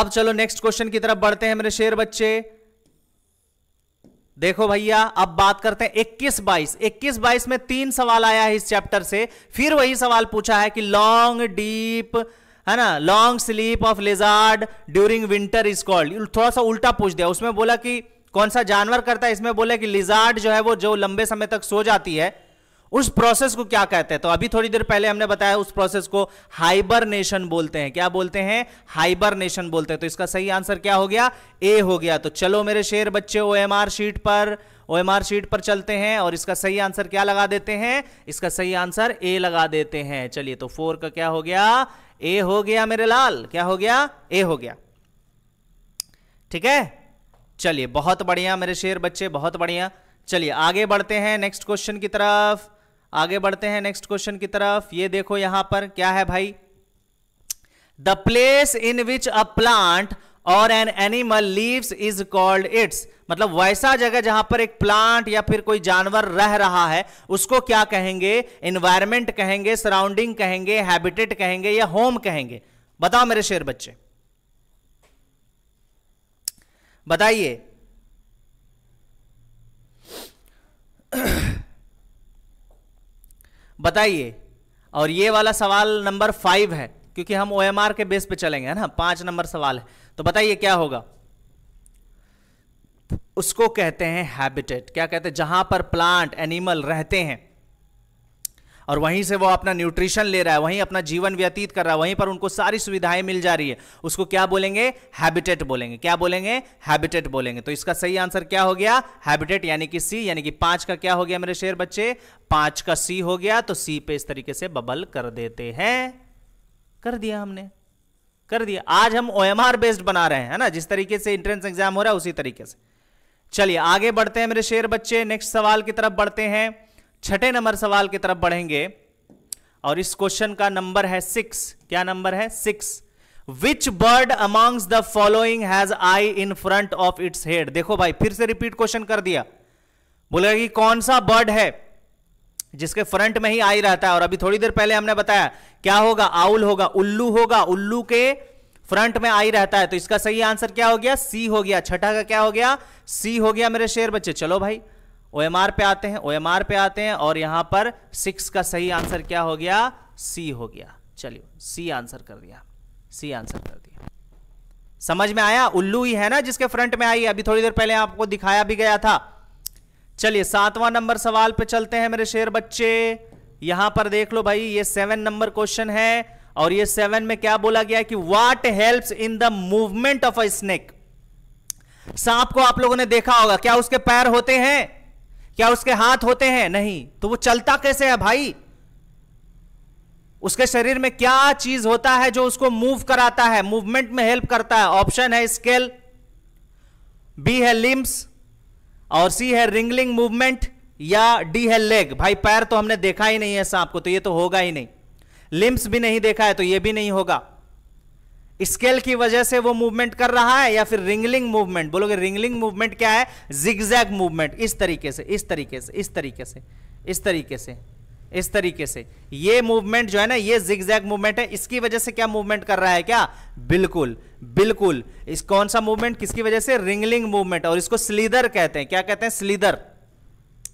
अब चलो नेक्स्ट क्वेश्चन की तरफ बढ़ते हैं मेरे शेर बच्चे देखो भैया अब बात करते हैं 21 22 21 22 में तीन सवाल आया है इस चैप्टर से फिर वही सवाल पूछा है कि लॉन्ग डीप है ना long sleep of lizard during winter is called थोड़ा सा उल्टा पूछ दिया उसमें बोला कि कौन सा जानवर करता है इसमें बोला कि लिजार्ड जो है वो जो लंबे समय तक सो जाती है उस प्रोसेस को क्या कहते हैं तो अभी थोड़ी देर पहले हमने बताया उस प्रोसेस को हाइबरनेशन बोलते हैं क्या बोलते हैं हाइबरनेशन बोलते हैं तो इसका सही आंसर क्या हो गया ए हो गया तो चलो मेरे शेर बच्चे ओ शीट पर ओ शीट पर चलते हैं और इसका सही आंसर क्या लगा देते हैं इसका सही आंसर ए लगा देते हैं चलिए तो फोर का क्या हो गया ए हो गया मेरे लाल क्या हो गया ए हो गया ठीक है चलिए बहुत बढ़िया मेरे शेर बच्चे बहुत बढ़िया चलिए आगे बढ़ते हैं नेक्स्ट क्वेश्चन की तरफ आगे बढ़ते हैं नेक्स्ट क्वेश्चन की तरफ ये देखो यहां पर क्या है भाई the place in which a plant और an animal lives is called it's मतलब वैसा जगह जहां पर एक प्लांट या फिर कोई जानवर रह रहा है उसको क्या कहेंगे इन्वायरमेंट कहेंगे सराउंडिंग कहेंगे हैबिटेट कहेंगे या होम कहेंगे बताओ मेरे शेर बच्चे बताइए बताइए और ये वाला सवाल नंबर फाइव है क्योंकि हम ओ के बेस पे चलेंगे है ना पांच नंबर सवाल है तो बताइए क्या होगा उसको कहते हैं हैबिटेट क्या कहते हैं जहां पर प्लांट एनिमल रहते हैं और वहीं से वो अपना न्यूट्रिशन ले रहा है वहीं अपना जीवन व्यतीत कर रहा है वहीं पर उनको सारी सुविधाएं मिल जा रही है उसको क्या बोलेंगे हैबिटेट बोलेंगे क्या बोलेंगे हैबिटेट बोलेंगे तो इसका सही आंसर क्या हो गया हैबिटेट यानी कि सी यानी कि पांच का क्या हो गया मेरे शेर बच्चे पांच का सी हो गया तो सी पे इस तरीके से बबल कर देते हैं कर दिया हमने कर दिया आज हम ओएमआर बेस्ड बना रहे हैं है ना जिस तरीके से एंट्रेंस एग्जाम हो रहा है उसी तरीके से चलिए आगे बढ़ते हैं मेरे शेर बच्चे नेक्स्ट सवाल की तरफ बढ़ते हैं छठे नंबर सवाल की तरफ बढ़ेंगे और इस क्वेश्चन का नंबर है सिक्स क्या नंबर है six which bird amongst the following has eye in front of its head देखो भाई फिर से रिपीट क्वेश्चन कर दिया बोलेगा कि कौन सा बर्ड है जिसके फ्रंट में ही आई रहता है और अभी थोड़ी देर पहले हमने बताया क्या होगा आउल होगा उल्लू होगा उल्लू के फ्रंट में आई रहता है तो इसका सही आंसर क्या हो गया सी हो गया छठा का क्या हो गया सी हो गया मेरे शेर बच्चे चलो भाई आर पे आते हैं ओ एम आर पे आते हैं और यहां पर सिक्स का सही आंसर क्या हो गया सी हो गया चलिए सी आंसर कर दिया सी आंसर कर दिया समझ में आया उल्लू ही है ना जिसके फ्रंट में आई अभी थोड़ी देर पहले आपको दिखाया भी गया था चलिए सातवां नंबर सवाल पे चलते हैं मेरे शेर बच्चे यहां पर देख लो भाई ये सेवन नंबर क्वेश्चन है और ये सेवन में क्या बोला गया कि what help in the movement of a snake सांप को आप लोगों ने देखा होगा क्या उसके पैर होते हैं क्या उसके हाथ होते हैं नहीं तो वो चलता कैसे है भाई उसके शरीर में क्या चीज होता है जो उसको मूव कराता है मूवमेंट में हेल्प करता है ऑप्शन है स्केल बी है लिम्स और सी है रिंगलिंग मूवमेंट या डी है लेग भाई पैर तो हमने देखा ही नहीं है सांप को तो ये तो होगा ही नहीं लिम्स भी नहीं देखा है तो ये भी नहीं होगा स्केल की वजह से वो मूवमेंट कर रहा है या फिर रिंगलिंग मूवमेंट बोलोगे रिंगलिंग मूवमेंट क्या है जिगजैग मूवमेंट इस तरीके से इस तरीके से इस तरीके से इस तरीके से इस तरीके से ये मूवमेंट जो है ना ये जिगजैग मूवमेंट है इसकी वजह से क्या मूवमेंट कर रहा है क्या बिल्कुल बिल्कुल इस कौन सा मूवमेंट किसकी वजह से रिंगलिंग मूवमेंट और इसको स्लीदर कहते हैं क्या कहते हैं स्लीदर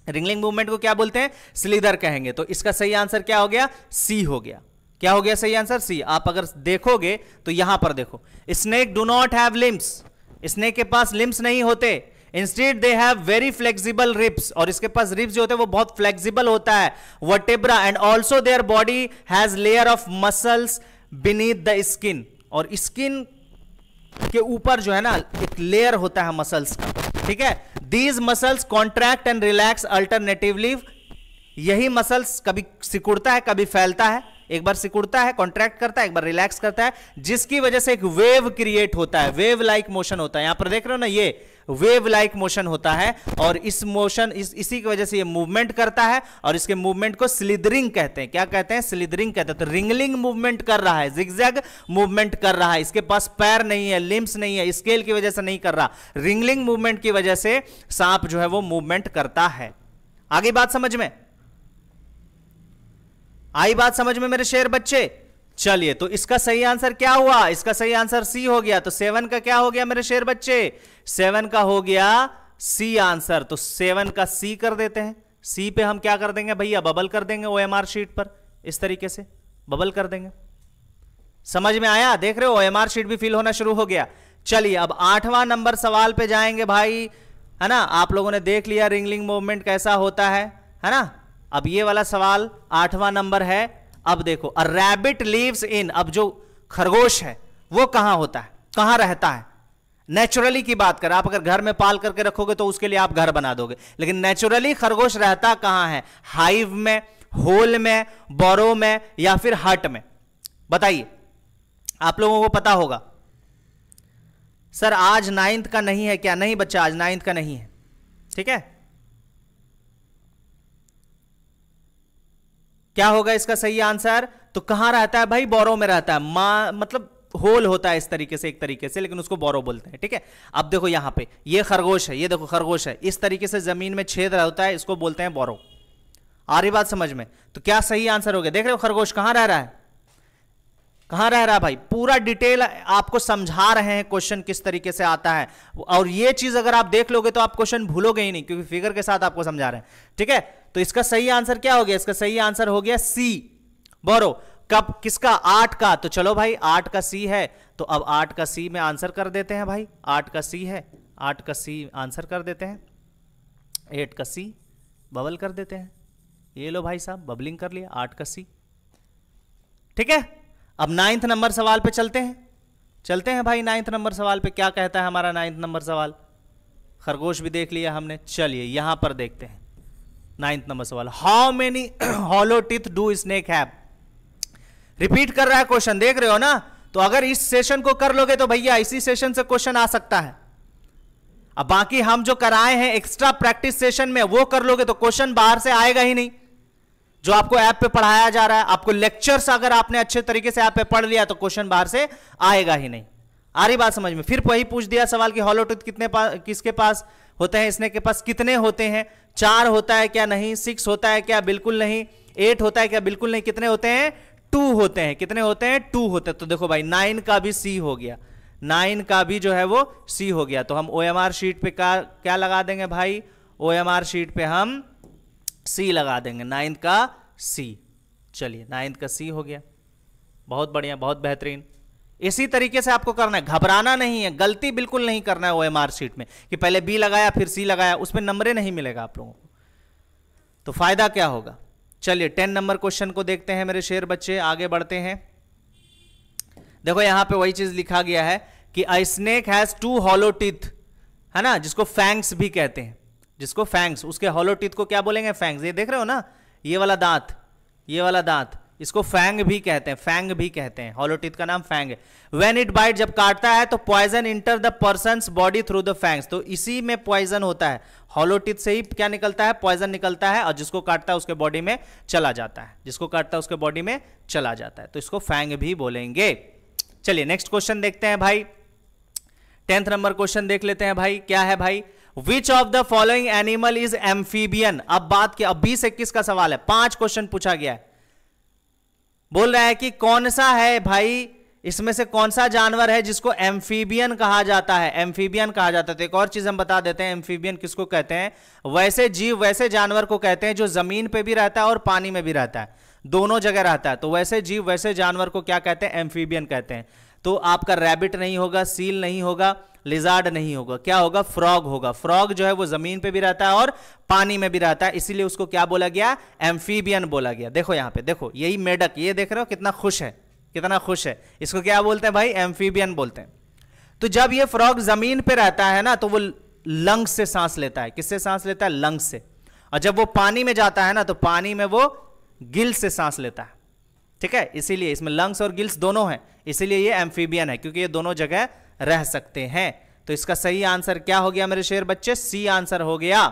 रिंगलिंग मूवमेंट को क्या बोलते हैं स्लीदर कहेंगे तो इसका सही आंसर क्या हो गया सी हो गया क्या हो गया सही आंसर सी आप अगर देखोगे तो यहां पर देखो snake do not have limbs snake के पास लिम्स नहीं होते instead they have very flexible ribs और इसके पास रिप्स जो होते हैं वो बहुत फ्लेक्सिबल होता है vertebra and also their body has layer of muscles beneath the skin और स्किन के ऊपर जो है ना एक लेयर होता है मसल्स का ठीक है these muscles contract and relax alternatively यही मसल्स कभी सिकुड़ता है कभी फैलता है एक बार सिकुड़ता है कॉन्ट्रैक्ट करता है एक बार रिलैक्स करता है जिसकी वजह से एक वेव क्रिएट होता है वेव लाइक मोशन होता है यहां पर देख रहे हो ना ये वेव लाइक मोशन होता है और इस मोशन इस, इसी की वजह से ये मूवमेंट करता है और इसके मूवमेंट को स्लिदरिंग कहते हैं क्या कहते हैं स्लिदरिंग कहते हैं तो रिंगलिंग मूवमेंट कर रहा है जिगजैग मूवमेंट कर रहा है इसके पास पैर नहीं है लिम्स नहीं है स्केल की वजह से नहीं कर रहा रिंगलिंग मूवमेंट की वजह से सांप जो है वो मूवमेंट करता है आगे बात समझ में आई बात समझ में मेरे शेर बच्चे चलिए तो इसका सही आंसर क्या हुआ इसका सही आंसर सी हो गया तो सेवन का क्या हो गया मेरे शेर बच्चे सेवन का हो गया सी आंसर तो सेवन का सी कर देते हैं सी पे हम क्या कर देंगे भैया बबल कर देंगे ओ एम आर शीट पर इस तरीके से बबल कर देंगे समझ में आया देख रहे हो ओ एम आर शीट भी फिल होना शुरू हो गया चलिए अब आठवां नंबर सवाल पे जाएंगे भाई है ना आप लोगों ने देख लिया रिंगलिंग मूवमेंट कैसा होता है है ना अब ये वाला सवाल आठवां नंबर है अब देखो अ रैबिट लिव्स इन अब जो खरगोश है वो कहां होता है कहां रहता है नेचुरली की बात करें आप अगर घर में पाल करके रखोगे तो उसके लिए आप घर बना दोगे लेकिन नेचुरली खरगोश रहता कहां है हाइव में होल में बोरो में या फिर हट में बताइए आप लोगों को पता होगा सर आज नाइन्थ का नहीं है क्या नहीं बच्चा आज नाइन्थ का नहीं है ठीक है क्या होगा इसका सही आंसर तो कहां रहता है भाई बोरो में रहता है मा मतलब होल होता है इस तरीके से एक तरीके से लेकिन उसको बोरो बोलते हैं ठीक है अब देखो यहां पे ये खरगोश है ये देखो खरगोश है इस तरीके से जमीन में छेद रहता है इसको बोलते हैं बोरो आ रही बात समझ में तो क्या सही आंसर हो गया देख रहे हो खरगोश कहां रह रहा है कहा रह रहा है भाई पूरा डिटेल आपको समझा रहे हैं क्वेश्चन किस तरीके से आता है और ये चीज अगर आप देख लोगे तो आप क्वेश्चन भूलोगे ही नहीं क्योंकि फिगर के साथ आपको समझा रहे हैं ठीक है तो इसका सही आंसर क्या हो गया इसका सही आंसर हो गया सी बोरो कब किसका आठ का तो चलो भाई आठ का सी है तो अब आठ का सी में आंसर कर देते हैं भाई आठ का सी है आठ का सी आंसर कर देते हैं एट का सी बबल कर देते हैं ये लो भाई साहब बबलिंग कर लिया आठ का सी ठीक है अब नाइन्थ नंबर सवाल पे चलते हैं चलते हैं भाई नाइन्थ नंबर सवाल पे क्या कहता है हमारा नाइन्थ नंबर सवाल खरगोश भी देख लिया हमने चलिए यहां पर देखते हैं नाइन्थ नंबर सवाल how many hollow teeth do snake have repeat कर रहा है क्वेश्चन देख रहे हो ना तो अगर इस सेशन को कर लोगे तो भैया इसी सेशन से क्वेश्चन आ सकता है अब बाकी हम जो कराए हैं एक्स्ट्रा प्रैक्टिस सेशन में वो कर लोगे तो क्वेश्चन बाहर से आएगा ही नहीं जो आपको ऐप पे पढ़ाया जा रहा है आपको लेक्चर्स अगर आपने अच्छे तरीके से ऐप पे पढ़ लिया तो क्वेश्चन बाहर से आएगा ही नहीं आ रही बात समझ में फिर वही पूछ दिया सवाल कि हॉलो टूथ कितने पास किसके पास होते हैं इसने के पास कितने होते हैं चार होता है क्या नहीं सिक्स होता है क्या बिल्कुल नहीं एट होता है क्या बिल्कुल नहीं कितने होते हैं टू होते हैं कितने होते हैं टू होते हैं तो देखो भाई नाइन का भी सी हो गया नाइन का भी जो है वो सी हो गया तो हम ओ शीट पे क्या लगा देंगे भाई ओ शीट पे हम सी लगा देंगे नाइन्थ का सी चलिए नाइन्थ का सी हो गया बहुत बढ़िया बहुत बेहतरीन इसी तरीके से आपको करना है घबराना नहीं है गलती बिल्कुल नहीं करना है वो एम शीट में कि पहले बी लगाया फिर सी लगाया उसमें नंबरें नहीं मिलेगा आप लोगों को तो फायदा क्या होगा चलिए टेन नंबर क्वेश्चन को देखते हैं मेरे शेर बच्चे आगे बढ़ते हैं देखो यहां पे वही चीज लिखा गया है कि a snake has two hollow है ना जिसको फैंक्स भी कहते हैं जिसको फैंग्स उसके हॉलो टीथ को क्या बोलेंगे फैंग्स ये देख रहे हो ना ये वाला दांत ये वाला दांत इसको फैंग भी कहते हैं फैंग भी कहते हैं हॉलो टीथ का नाम फैंग है वेन इट बाइट जब काटता है तो poison enter the person body through the fangs तो इसी में पॉइजन होता है हॉलो टीथ से ही क्या निकलता है पॉइजन निकलता है और जिसको काटता है उसके बॉडी में चला जाता है जिसको काटता है उसके बॉडी में चला जाता है तो इसको फैंग भी बोलेंगे चलिए नेक्स्ट क्वेश्चन देखते हैं भाई टेंथ नंबर क्वेश्चन देख लेते हैं भाई क्या है भाई which of the following animal is amphibian अब बात की अब बीस इक्कीस का सवाल है पांच क्वेश्चन पूछा गया है बोल रहा है कि कौन सा है भाई इसमें से कौन सा जानवर है जिसको एम्फीबियन कहा जाता है एम्फीबियन कहा जाता है तो एक और चीज हम बता देते हैं एम्फीबियन किसको कहते हैं वैसे जीव वैसे जानवर को कहते हैं जो जमीन पे भी रहता है और पानी में भी रहता है दोनों जगह रहता है तो वैसे जीव वैसे जानवर को क्या कहते हैं एम्फीबियन कहते हैं तो आपका रैबिट नहीं होगा सील नहीं होगा लिजार्ड नहीं होगा क्या होगा फ्रॉग होगा फ्रॉग जो है वो जमीन पे भी रहता है और पानी में भी रहता है इसीलिए उसको क्या बोला गया एम्फीबियन बोला गया देखो यहां पे देखो यही मेडक ये देख रहे हो कितना खुश है कितना खुश है इसको क्या बोलते हैं भाई एम्फीबियन बोलते हैं तो जब ये फ्रॉग जमीन पर रहता है ना तो वो लंग्स से सांस लेता है किससे सांस लेता है लंग्स से और जब वो पानी में जाता है ना तो पानी में वो गिल से सांस लेता है ठीक है इसीलिए इसमें लंग्स और गिल्स दोनों हैं इसीलिए ये एम्फीबियन है क्योंकि ये दोनों जगह रह सकते हैं तो इसका सही आंसर क्या हो गया मेरे शेर बच्चे सी आंसर हो गया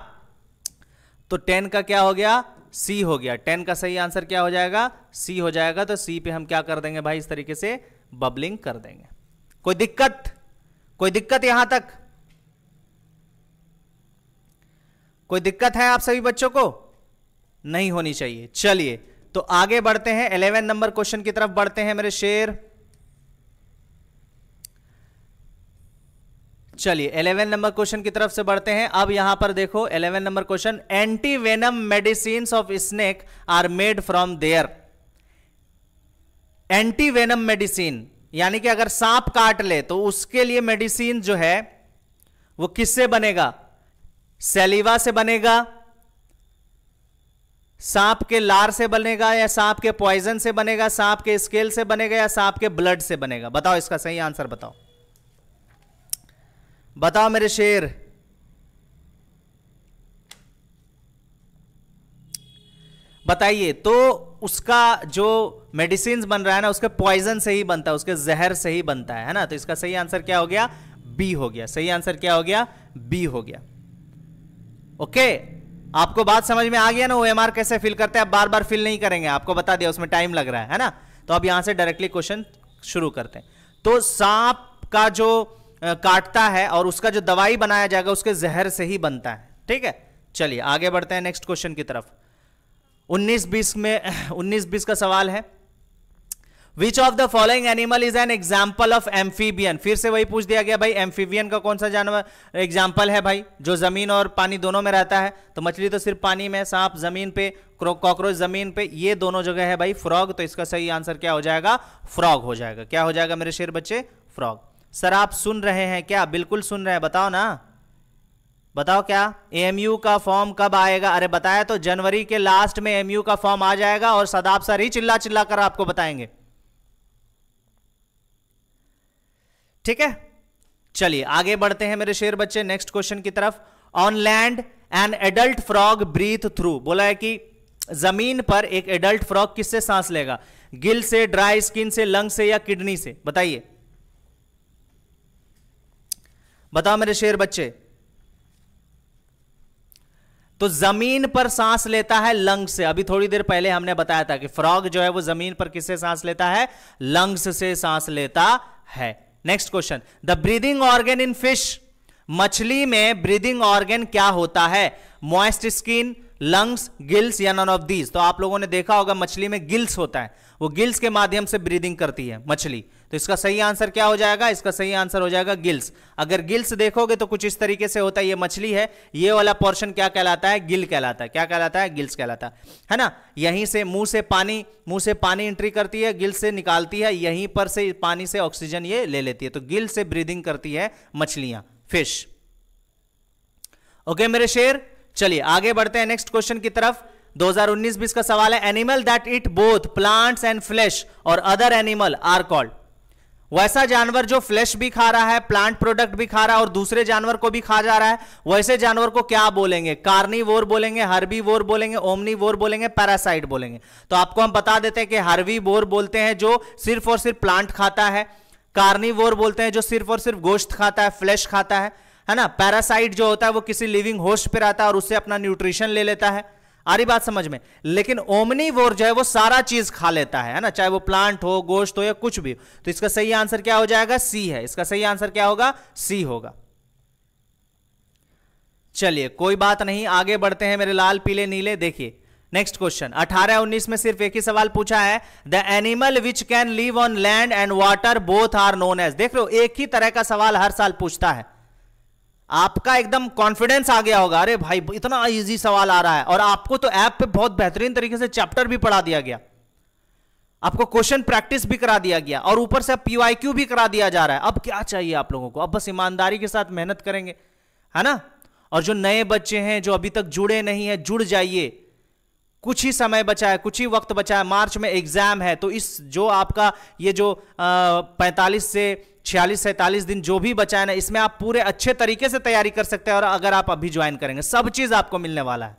तो टेन का क्या हो गया सी हो गया टेन का सही आंसर क्या हो जाएगा सी हो जाएगा तो सी पे हम क्या कर देंगे भाई इस तरीके से बबलिंग कर देंगे कोई दिक्कत कोई दिक्कत यहां तक कोई दिक्कत है आप सभी बच्चों को नहीं होनी चाहिए चलिए तो आगे बढ़ते हैं इलेवन नंबर क्वेश्चन की तरफ बढ़ते हैं मेरे शेर चलिए इलेवन नंबर क्वेश्चन की तरफ से बढ़ते हैं अब यहां पर देखो eleven number question anti venom medicine of snake are made from their anti venom medicine यानी कि अगर सांप काट ले तो उसके लिए मेडिसिन जो है वो किससे बनेगा सेलिवा से बनेगा सांप के लार से बनेगा या सांप के पॉइजन से बनेगा सांप के स्केल से बनेगा या सांप के ब्लड से बनेगा बताओ इसका सही आंसर बताओ बताओ मेरे शेर बताइए तो उसका जो मेडिसिन बन रहा है ना उसके पॉइजन से ही बनता है उसके जहर से ही बनता है है ना तो इसका सही आंसर क्या हो गया बी हो गया सही आंसर क्या हो गया बी हो गया ओके आपको बात समझ में आ गया ना ओ कैसे फिल करते हैं आप बार बार फिल नहीं करेंगे आपको बता दिया उसमें टाइम लग रहा है है ना तो अब यहां से डायरेक्टली क्वेश्चन शुरू करते हैं तो सांप का जो काटता है और उसका जो दवाई बनाया जाएगा उसके जहर से ही बनता है ठीक है चलिए आगे बढ़ते हैं नेक्स्ट क्वेश्चन की तरफ 19-20 में 19-20 का सवाल है which of the following animal is an example of amphibian फिर से वही पूछ दिया गया भाई एम्फीबियन का कौन सा जानवर एग्जाम्पल है भाई जो जमीन और पानी दोनों में रहता है तो मछली तो सिर्फ पानी में सांप जमीन पे कॉकरोच जमीन पे ये दोनों जगह है भाई फ्रॉग तो इसका सही आंसर क्या हो जाएगा फ्रॉग हो जाएगा क्या हो जाएगा मेरे शेर बच्चे फ्रॉग सर आप सुन रहे हैं क्या बिल्कुल सुन रहे हैं बताओ ना बताओ क्या एमयू का फॉर्म कब आएगा अरे बताया तो जनवरी के लास्ट में एमयू का फॉर्म आ जाएगा और सदाब सर ही चिल्ला चिल्ला कर आपको बताएंगे ठीक है चलिए आगे बढ़ते हैं मेरे शेर बच्चे नेक्स्ट क्वेश्चन की तरफ on land an adult frog breathe through बोला है कि जमीन पर एक एडल्ट फ्रॉग किससे सांस लेगा गिल से ड्राई स्किन से लंग से या किडनी से बताइए बताओ मेरे शेर बच्चे तो जमीन पर सांस लेता है लंग से अभी थोड़ी देर पहले हमने बताया था कि फ्रॉग जो है वो जमीन पर किससे सांस लेता है लंग्स से सांस लेता है next question the breathing organ in fish मछली में ब्रीदिंग ऑर्गेन क्या होता है मॉइस्ट स्किन लंग्स गिल्स या नॉन ऑफ दीज तो आप लोगों ने देखा होगा मछली में गिल्स होता है वो गिल्स के माध्यम से ब्रीदिंग करती है मछली तो इसका सही आंसर क्या हो जाएगा इसका सही आंसर हो जाएगा गिल्स अगर गिल्स देखोगे तो कुछ इस तरीके से होता है ये मछली है ये वाला पोर्शन क्या कहलाता है गिल कहलाता है क्या कहलाता है गिल्स कहलाता है है ना यहीं से मुंह से पानी मुंह से पानी एंट्री करती है गिल्स से निकालती है यहीं पर से पानी से ऑक्सीजन ये ले लेती है तो गिल से ब्रीदिंग करती है मछलियां फिश ओके मेरे शेर चलिए आगे बढ़ते हैं नेक्स्ट क्वेश्चन की तरफ 2019-20 का सवाल है animal that eat both plants and flesh और अदर एनिमल आर कॉल्ड वैसा जानवर जो फ्लैश भी खा रहा है प्लांट प्रोडक्ट भी खा रहा है और दूसरे जानवर को भी खा जा रहा है वैसे जानवर को क्या बोलेंगे कार्नी वोर बोलेंगे वोर बोलेंगे ओमनी वोर बोलेंगे पैरासाइट बोलेंगे तो आपको हम बता देते हैं कि वोर बोलते हैं जो सिर्फ और सिर्फ प्लांट खाता है वोर बोलते हैं जो सिर्फ और सिर्फ गोश्त खाता है फ्लैश खाता है है ना पैरासाइट जो होता है वो किसी लिविंग होस्ट पर रहता है और उससे अपना न्यूट्रिशन ले लेता है आ रही बात समझ में लेकिन ओमनी वोर जो है वो सारा चीज खा लेता है ना चाहे वो प्लांट हो गोश्त हो या कुछ भी तो इसका सही आंसर क्या हो जाएगा सी है इसका सही आंसर क्या होगा सी होगा चलिए कोई बात नहीं आगे बढ़ते हैं मेरे लाल पीले नीले देखिए नेक्स्ट क्वेश्चन 18 19 में सिर्फ एक ही सवाल पूछा है the animal which can live on land and water both are known as देख लो एक ही तरह का सवाल हर साल पूछता है आपका एकदम कॉन्फिडेंस आ गया होगा अरे भाई इतना इजी सवाल आ रहा है और आपको तो ऐप पे बहुत बेहतरीन तरीके से चैप्टर भी पढ़ा दिया गया आपको क्वेश्चन प्रैक्टिस भी करा दिया गया और ऊपर से अब पीवाईक्यू भी करा दिया जा रहा है अब क्या चाहिए आप लोगों को अब बस ईमानदारी के साथ मेहनत करेंगे है ना और जो नए बच्चे हैं जो अभी तक जुड़े नहीं है जुड़ जाइए कुछ ही समय बचा है कुछ ही वक्त बचा है मार्च में एग्जाम है तो इस जो आपका ये जो पैंतालीस से छियालीस सैंतालीस दिन जो भी बचा है ना इसमें आप पूरे अच्छे तरीके से तैयारी कर सकते हैं और अगर आप अभी ज्वाइन करेंगे सब चीज आपको मिलने वाला है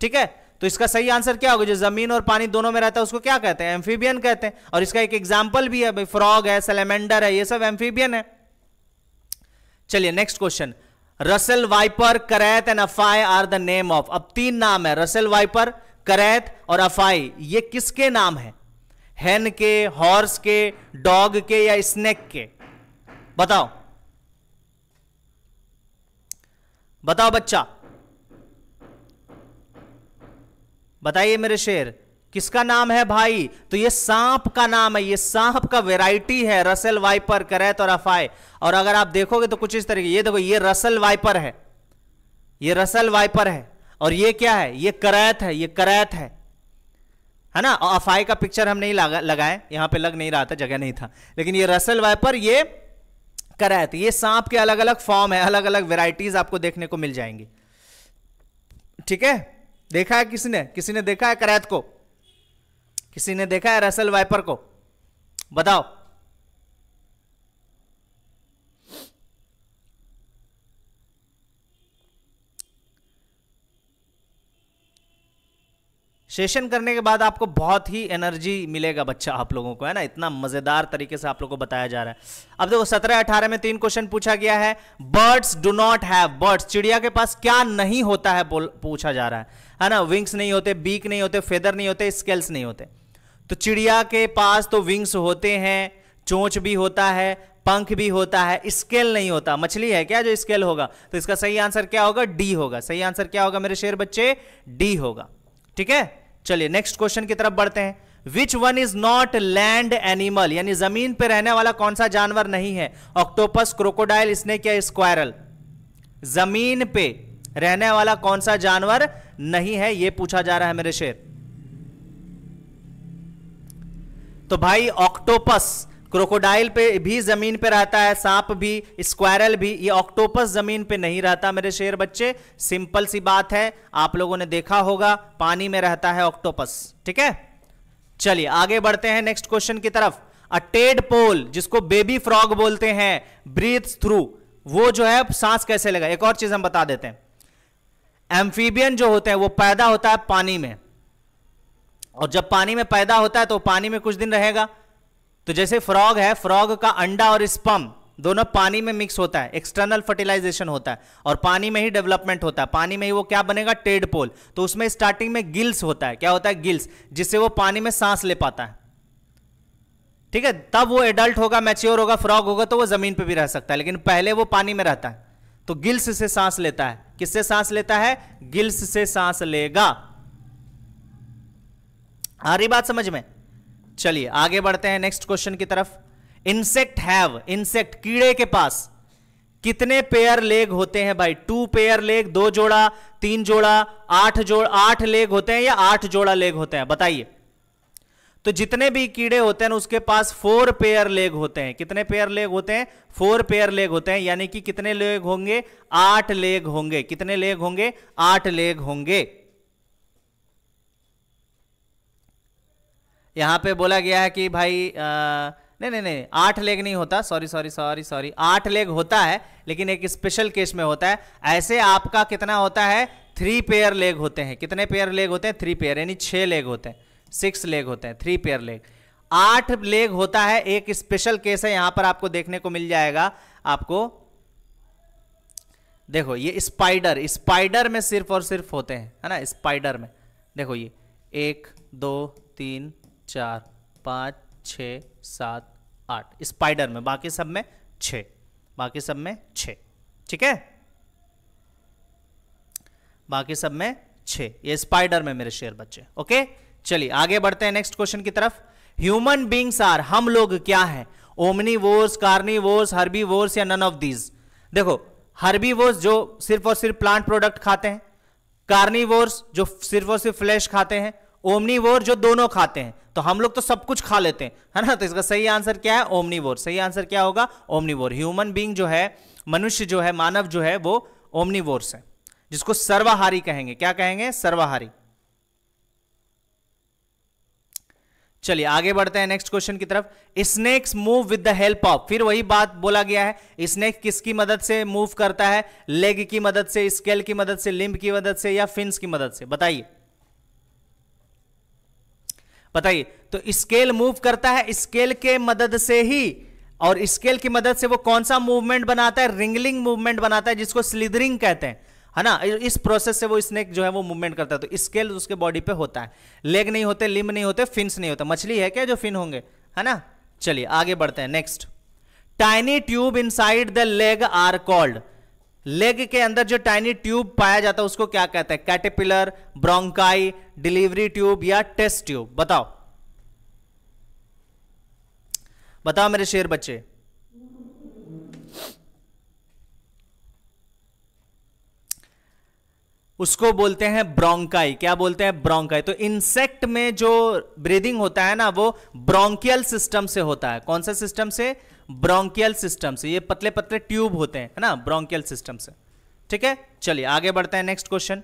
ठीक है तो इसका सही आंसर क्या होगा जो जमीन और पानी दोनों में रहता है उसको क्या कहते हैं एम्फीबियन कहते हैं और इसका एक एग्जाम्पल भी है भाई फ्रॉग है सेलेमेंडर है ये सब एम्फीबियन है चलिए next question Russell viper krait and अफाई आर द नेम ऑफ अब तीन नाम है रसल वाइपर करैत और अफाई ये किसके नाम है हैन के हॉर्स के डॉग के या स्नेक के बताओ बताओ बच्चा बताइए मेरे शेर किसका नाम है भाई तो ये सांप का नाम है ये सांप का वेराइटी है रसल वाइपर करैत और अफाई और अगर आप देखोगे तो कुछ इस तरीके ये देखो ये रसल वाइपर है ये रसल वाइपर है और ये क्या है ये करैत है ये करैत है है ना अफाई का पिक्चर हम नहीं लगा लगाए यहां पे लग नहीं रहा था जगह नहीं था लेकिन ये रसल वाइपर ये करैत ये सांप के अलग अलग फॉर्म है अलग अलग वेराइटीज आपको देखने को मिल जाएंगी ठीक है देखा है किसी ने किसी ने देखा है करैत को किसी ने देखा है रसल वाइपर को बताओ सेशन करने के बाद आपको बहुत ही एनर्जी मिलेगा बच्चा आप लोगों को है ना इतना मजेदार तरीके से आप लोगों को बताया जा रहा है अब देखो सत्रह अठारह में तीन क्वेश्चन पूछा गया है birds do not have birds चिड़िया के पास क्या नहीं होता है पूछा जा रहा है है ना विंग्स नहीं होते बीक नहीं होते फेदर नहीं होते स्केल्स नहीं होते तो चिड़िया के पास तो विंग्स होते हैं चोंच भी होता है पंख भी होता है स्केल नहीं होता मछली है क्या जो स्केल होगा तो इसका सही आंसर क्या होगा डी होगा सही आंसर क्या होगा मेरे शेर बच्चे डी होगा ठीक है चलिए नेक्स्ट क्वेश्चन की तरफ बढ़ते हैं which one is not land animal यानी जमीन पर रहने वाला कौन सा जानवर नहीं है ऑक्टोपस क्रोकोडाइल स्नेक या स्क्वायरल जमीन पे रहने वाला कौन सा जानवर नहीं है यह पूछा जा रहा है मेरे शेर तो भाई ऑक्टोपस क्रोकोडाइल पे भी जमीन पे रहता है सांप भी स्क्वायरल भी ये ऑक्टोपस जमीन पे नहीं रहता मेरे शेर बच्चे सिंपल सी बात है आप लोगों ने देखा होगा पानी में रहता है ऑक्टोपस ठीक है चलिए आगे बढ़ते हैं नेक्स्ट क्वेश्चन की तरफ अ टेड पोल जिसको बेबी फ्रॉग बोलते हैं ब्रीथ थ्रू वो जो है सांस कैसे लगा एक और चीज हम बता देते हैं एम्फीबियन जो होते हैं वो पैदा होता है पानी में और जब पानी में पैदा होता है तो पानी में कुछ दिन रहेगा तो जैसे फ्रॉग है फ्रॉग का अंडा और स्पम दोनों पानी में मिक्स होता है एक्सटर्नल फर्टिलाइजेशन होता है और पानी में ही डेवलपमेंट होता है पानी में ही वो क्या बनेगा टेड पोल तो उसमें स्टार्टिंग में गिल्स होता है क्या होता है गिल्स जिससे वो पानी में सांस ले पाता है ठीक है तब वो एडल्ट होगा मैच्योर होगा फ्रॉग होगा तो वो जमीन पर भी रह सकता है लेकिन पहले वो पानी में रहता है तो गिल्स से सांस लेता है किससे सांस लेता है गिल्स से सांस लेगा आ रही बात समझ में चलिए आगे बढ़ते हैं नेक्स्ट क्वेश्चन की तरफ इंसेक्ट हैव इंसेक्ट कीड़े के पास कितने पेयर लेग होते हैं भाई टू पेयर लेग दो जोड़ा तीन जोड़ा आठ जोड़ आठ लेग होते हैं या आठ जोड़ा लेग होते हैं बताइए तो जितने भी कीड़े होते हैं उसके पास फोर पेयर लेग होते हैं कितने पेयर लेग होते हैं फोर पेयर लेग होते हैं यानी कि कितने लेग होंगे आठ लेग होंगे कितने लेग होंगे आठ लेग होंगे यहाँ पे बोला गया है कि भाई आ, नहीं नहीं नहीं आठ लेग नहीं होता सॉरी सॉरी सॉरी सॉरी आठ लेग होता है लेकिन एक स्पेशल केस में होता है ऐसे आपका कितना होता है थ्री पेयर लेग होते हैं कितने पेयर लेग होते हैं थ्री पेयर यानी छः लेग होते हैं सिक्स लेग होते हैं थ्री पेयर लेग आठ लेग होता है एक स्पेशल केस है यहां पर आपको देखने को मिल जाएगा आपको देखो ये स्पाइडर स्पाइडर में सिर्फ और सिर्फ होते हैं है ना स्पाइडर में देखो ये एक दो तीन चार पाँच छ सात आठ स्पाइडर में बाकी सब में छ बाकी सब में छ ठीक है बाकी सब में छ ये स्पाइडर में मेरे शेयर बच्चे ओके चलिए आगे बढ़ते हैं नेक्स्ट क्वेश्चन की तरफ ह्यूमन बींग्स आर हम लोग क्या है वोर्स कार्निवोर्स हर्बीवोर्स या नन ऑफ दीज देखो वोर्स जो सिर्फ और सिर्फ प्लांट प्रोडक्ट खाते हैं कार्निवोर्स जो सिर्फ और सिर्फ फ्लैश खाते हैं ओमनीवोर जो दोनों खाते हैं तो हम लोग तो सब कुछ खा लेते हैं है ना तो इसका सही आंसर क्या है ओमनीवोर सही आंसर क्या होगा ओमनीवोर ह्यूमन बींग जो है मनुष्य जो है मानव जो है वो ओमनीवोर्स है जिसको सर्वाहारी कहेंगे क्या कहेंगे सर्वाहारी चलिए आगे बढ़ते हैं नेक्स्ट क्वेश्चन की तरफ snakes move with the help of फिर वही बात बोला गया है स्नेक किसकी मदद से मूव करता है लेग की मदद से स्केल की मदद से लिम्ब की मदद से या फिन्स की मदद से बताइए बताइए तो स्केल मूव करता है स्केल के मदद से ही और स्केल की मदद से वो कौन सा मूवमेंट बनाता है रिंगलिंग मूवमेंट बनाता है जिसको स्लिदरिंग कहते हैं है ना इस प्रोसेस से वो स्नेक जो है वो मूवमेंट करता है तो स्केल उसके बॉडी पे होता है लेग नहीं होते लिम नहीं होते फिन्स नहीं होते मछली है क्या जो फिन होंगे है ना चलिए आगे बढ़ते हैं next tiny tube inside the leg are called leg के अंदर जो टाइनी ट्यूब पाया जाता है उसको क्या कहते हैं कैटेपिलर ब्रोंकाई डिलीवरी ट्यूब या टेस्ट ट्यूब बताओ बताओ मेरे शेर बच्चे उसको बोलते हैं ब्रोंकाई क्या बोलते हैं ब्रोंकाई तो इंसेक्ट में जो ब्रीदिंग होता है ना वो ब्रोंकियल सिस्टम से होता है कौन से सिस्टम से ब्रोंकियल सिस्टम से ये पतले पतले ट्यूब होते हैं है ना ब्रोंकियल सिस्टम से ठीक है चलिए आगे बढ़ते हैं next question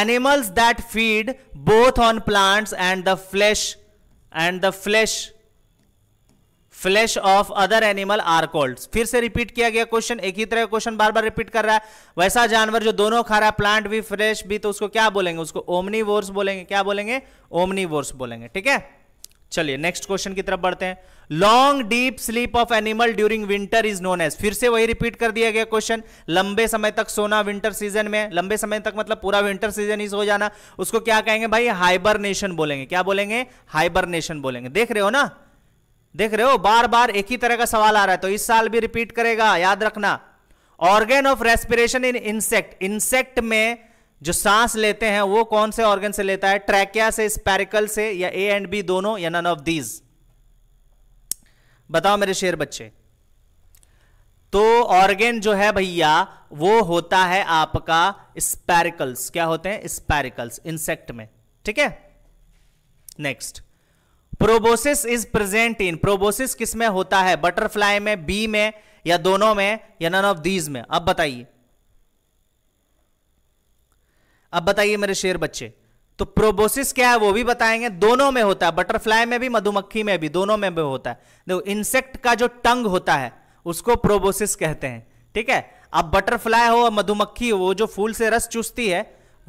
animals that feed both on plants and the flesh and the flesh flesh of other animal are called फिर से रिपीट किया गया क्वेश्चन एक ही तरह का क्वेश्चन बार बार रिपीट कर रहा है वैसा जानवर जो दोनों खा रहा है प्लांट भी फ्रेश भी तो उसको क्या बोलेंगे उसको ओमनी बोलेंगे क्या बोलेंगे ओमनी बोलेंगे ठीक है चलिए नेक्स्ट क्वेश्चन की तरफ बढ़ते हैं long deep sleep of animal during winter is known as फिर से वही रिपीट कर दिया गया क्वेश्चन लंबे समय तक सोना विंटर सीजन में लंबे समय तक मतलब पूरा विंटर सीजन ही सो जाना उसको क्या कहेंगे भाई हाइबरनेशन बोलेंगे क्या बोलेंगे हाइबरनेशन बोलेंगे देख रहे हो ना देख रहे हो बार बार एक ही तरह का सवाल आ रहा है तो इस साल भी रिपीट करेगा याद रखना organ of respiration in insect insect में जो सांस लेते हैं वो कौन से ऑर्गन से लेता है ट्रैकिया से स्पेरिकल से या ए एंड बी दोनों या नन ऑफ दीज बताओ मेरे शेर बच्चे तो ऑर्गेन जो है भैया वो होता है आपका स्पैरिकल्स क्या होते हैं स्पैरिकल्स इंसेक्ट में ठीक है next proboscis is present in proboscis किसमें होता है बटरफ्लाई में बी में या दोनों में या नन ऑफ दीज में अब बताइए अब बताइए मेरे शेर बच्चे तो प्रोबोसिस क्या है वो भी बताएंगे दोनों में होता है बटरफ्लाई में भी मधुमक्खी में भी दोनों में भी होता है देखो इंसेक्ट का जो टंग होता है उसको प्रोबोसिस कहते हैं ठीक है अब बटरफ्लाई हो और मधुमक्खी हो वो जो फूल से रस चूसती है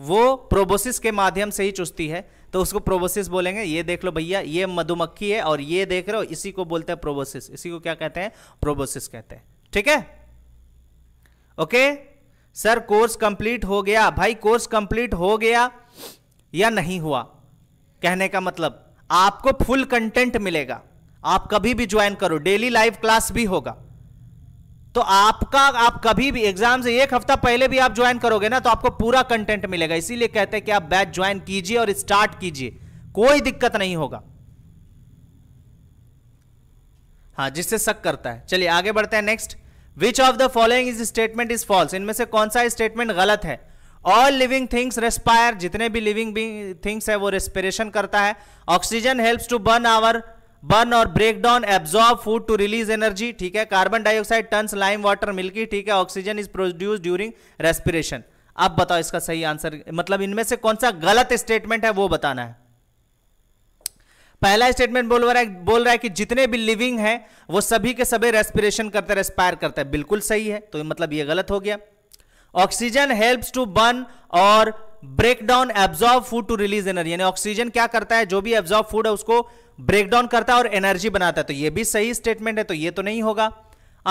वो प्रोबोसिस के माध्यम से ही चुसती है तो उसको प्रोबोसिस बोलेंगे ये देख लो भैया ये मधुमक्खी है और ये देख रहे हो इसी को बोलते हैं प्रोबोसिस इसी को क्या कहते हैं प्रोबोसिस कहते हैं ठीक है ओके सर कोर्स कंप्लीट हो गया भाई कोर्स कंप्लीट हो गया या नहीं हुआ कहने का मतलब आपको फुल कंटेंट मिलेगा आप कभी भी ज्वाइन करो डेली लाइव क्लास भी होगा तो आपका आप कभी भी एग्जाम से एक हफ्ता पहले भी आप ज्वाइन करोगे ना तो आपको पूरा कंटेंट मिलेगा इसीलिए कहते हैं कि आप बैच ज्वाइन कीजिए और स्टार्ट कीजिए कोई दिक्कत नहीं होगा हाँ जिससे शक करता है चलिए आगे बढ़ते हैं next which of the following is statement is false इनमें से कौन सा स्टेटमेंट गलत है ऑल लिविंग थिंग्स रेस्पायर जितने भी लिविंग थिंग्स है वो रेस्पिरेशन करता है oxygen helps to burn our burn और break down absorb food to release energy ठीक है carbon dioxide turns lime water milky ठीक है oxygen is produce during respiration अब बताओ इसका सही आंसर मतलब इनमें से कौन सा गलत स्टेटमेंट है वो बताना है पहला स्टेटमेंट बोल रहा है बोल रहा है कि जितने भी लिविंग हैं वो सभी के सभी रेस्पिरेशन करते रेस्पायर करते हैं बिल्कुल सही है तो मतलब ये गलत हो गया ऑक्सीजन हेल्प्स टू बर्न और break down absorb food to release energy यानी ऑक्सीजन क्या करता है जो भी एब्जॉर्ब फूड है उसको ब्रेक डाउन करता है और एनर्जी बनाता है तो ये भी सही स्टेटमेंट है तो ये तो नहीं होगा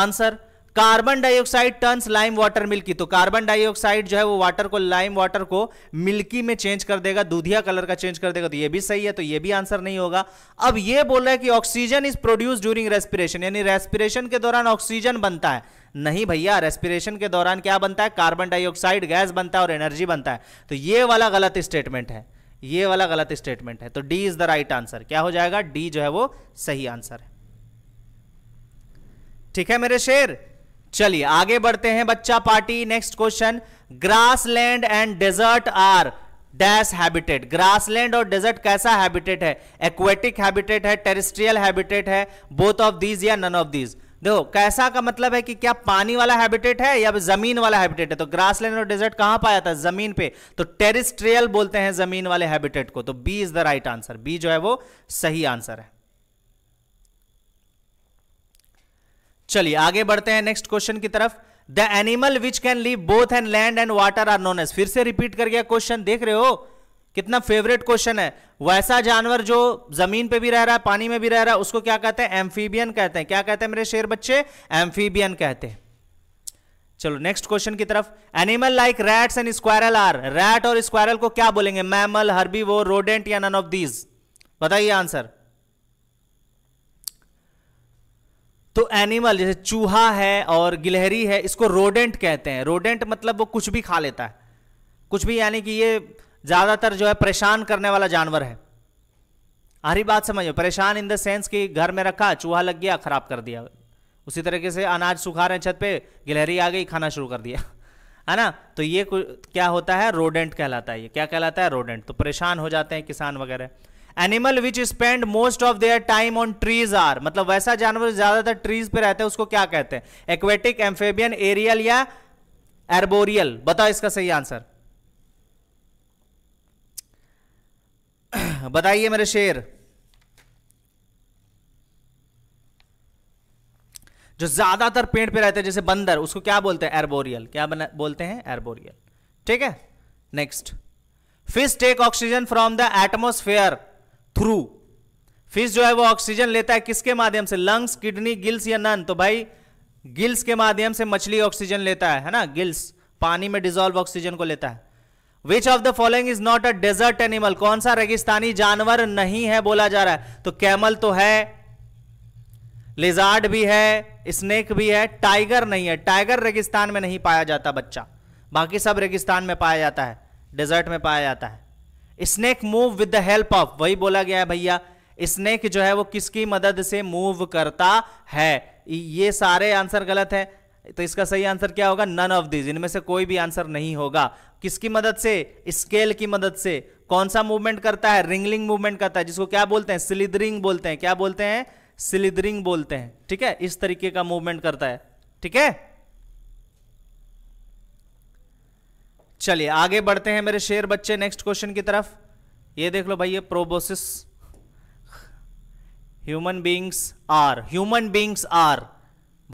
answer carbon dioxide turns lime water milky तो कार्बन डाइऑक्साइड जो है वो वाटर को लाइम वाटर को मिल्की में चेंज कर देगा दूधिया कलर का चेंज कर देगा तो ये भी सही है तो ये भी आंसर नहीं होगा अब ये बोल रहा है कि oxygen is produce during respiration यानी रेस्पिरेशन के दौरान ऑक्सीजन बनता है नहीं भैया रेस्पिरेशन के दौरान क्या बनता है कार्बन डाइऑक्साइड गैस बनता है और एनर्जी बनता है तो ये वाला गलत स्टेटमेंट है ये वाला गलत स्टेटमेंट है तो D is the right answer क्या हो जाएगा डी जो है वो सही आंसर है ठीक है मेरे शेर चलिए आगे बढ़ते हैं बच्चा party next question grassland and desert are dash habitat grassland और डेजर्ट कैसा हैबिटेट है एक्वेटिक हैबिटेट है टेरिस्ट्रियल हैबिटेट है बोथ ऑफ दीज या नन ऑफ दीज देखो कैसा का मतलब है कि क्या पानी वाला हैबिटेट है या जमीन वाला हैबिटेट है तो ग्रासलैंड और डेजर्ट कहां पाया आया था जमीन पे तो टेरिस्ट्रियल बोलते हैं जमीन वाले हैबिटेट को तो B is the right answer B जो है वो सही आंसर है चलिए आगे बढ़ते हैं नेक्स्ट क्वेश्चन की तरफ the animal which can live both and land and water are known as फिर से रिपीट कर गया क्वेश्चन देख रहे हो कितना फेवरेट क्वेश्चन है वैसा जानवर जो जमीन पे भी रह रहा है पानी में भी रह रहा है उसको क्या कहते हैं एम्फीबियन कहते हैं क्या कहते हैं मेरे शेर बच्चे एम्फीबियन कहते हैं चलो नेक्स्ट क्वेश्चन की तरफ animal like rats and squirrel are rat और स्क्वायरल को क्या बोलेंगे मैमल हर्बी वो रोडेंट या नन ऑफ दीज बताइए आंसर तो एनिमल जैसे चूहा है और गिलहरी है इसको रोडेंट कहते हैं रोडेंट मतलब वो कुछ भी खा लेता है कुछ भी यानी कि ये ज़्यादातर जो है परेशान करने वाला जानवर है हरी बात समझो परेशान इन द सेंस कि घर में रखा चूहा लग गया ख़राब कर दिया उसी तरीके से अनाज सुखा रहे हैं छत पे गिलहरी आ गई खाना शुरू कर दिया है ना तो ये क्या होता है रोडेंट कहलाता है ये क्या कहलाता है रोडेंट तो परेशान हो जाते हैं किसान वगैरह animal which spend most of their time on trees are मतलब वैसा जानवर ज्यादातर ट्रीज पे रहते हैं उसको क्या कहते हैं एक्वेटिक एम्फेबियन एरियल या एर्बोरियल बताओ इसका सही आंसर बताइए मेरे शेर जो ज्यादातर पेड़ पे रहते हैं जैसे बंदर उसको क्या बोलते हैं एर्बोरियल क्या बना बोलते हैं एर्बोरियल ठीक है next fish take oxygen from the atmosphere through fish जो है वो ऑक्सीजन लेता है किसके माध्यम से लंग्स किडनी गिल्स या नन तो भाई गिल्स के माध्यम से मछली ऑक्सीजन लेता है है ना गिल्स पानी में डिजोल्व ऑक्सीजन को लेता है which of the following is not a desert animal कौन सा रेगिस्तानी जानवर नहीं है बोला जा रहा है तो कैमल तो है लिजार्ड भी है स्नेक भी है टाइगर नहीं है टाइगर रेगिस्तान में नहीं पाया जाता बच्चा बाकी सब रेगिस्तान में पाया जाता है डेजर्ट में पाया जाता है snake move with the help of वही बोला गया है भैया स्नेक जो है वो किसकी मदद से मूव करता है ये सारे आंसर गलत है तो इसका सही आंसर क्या होगा नन ऑफ दिस इनमें से कोई भी आंसर नहीं होगा किसकी मदद से स्केल की मदद से कौन सा मूवमेंट करता है रिंगलिंग मूवमेंट करता है जिसको क्या बोलते हैं सिलिदरिंग बोलते हैं क्या बोलते हैं सिलिदरिंग बोलते हैं ठीक है इस तरीके का मूवमेंट करता है ठीक है चलिए आगे बढ़ते हैं मेरे शेर बच्चे नेक्स्ट क्वेश्चन की तरफ ये देख लो भाई ये proboscis human beings are human beings are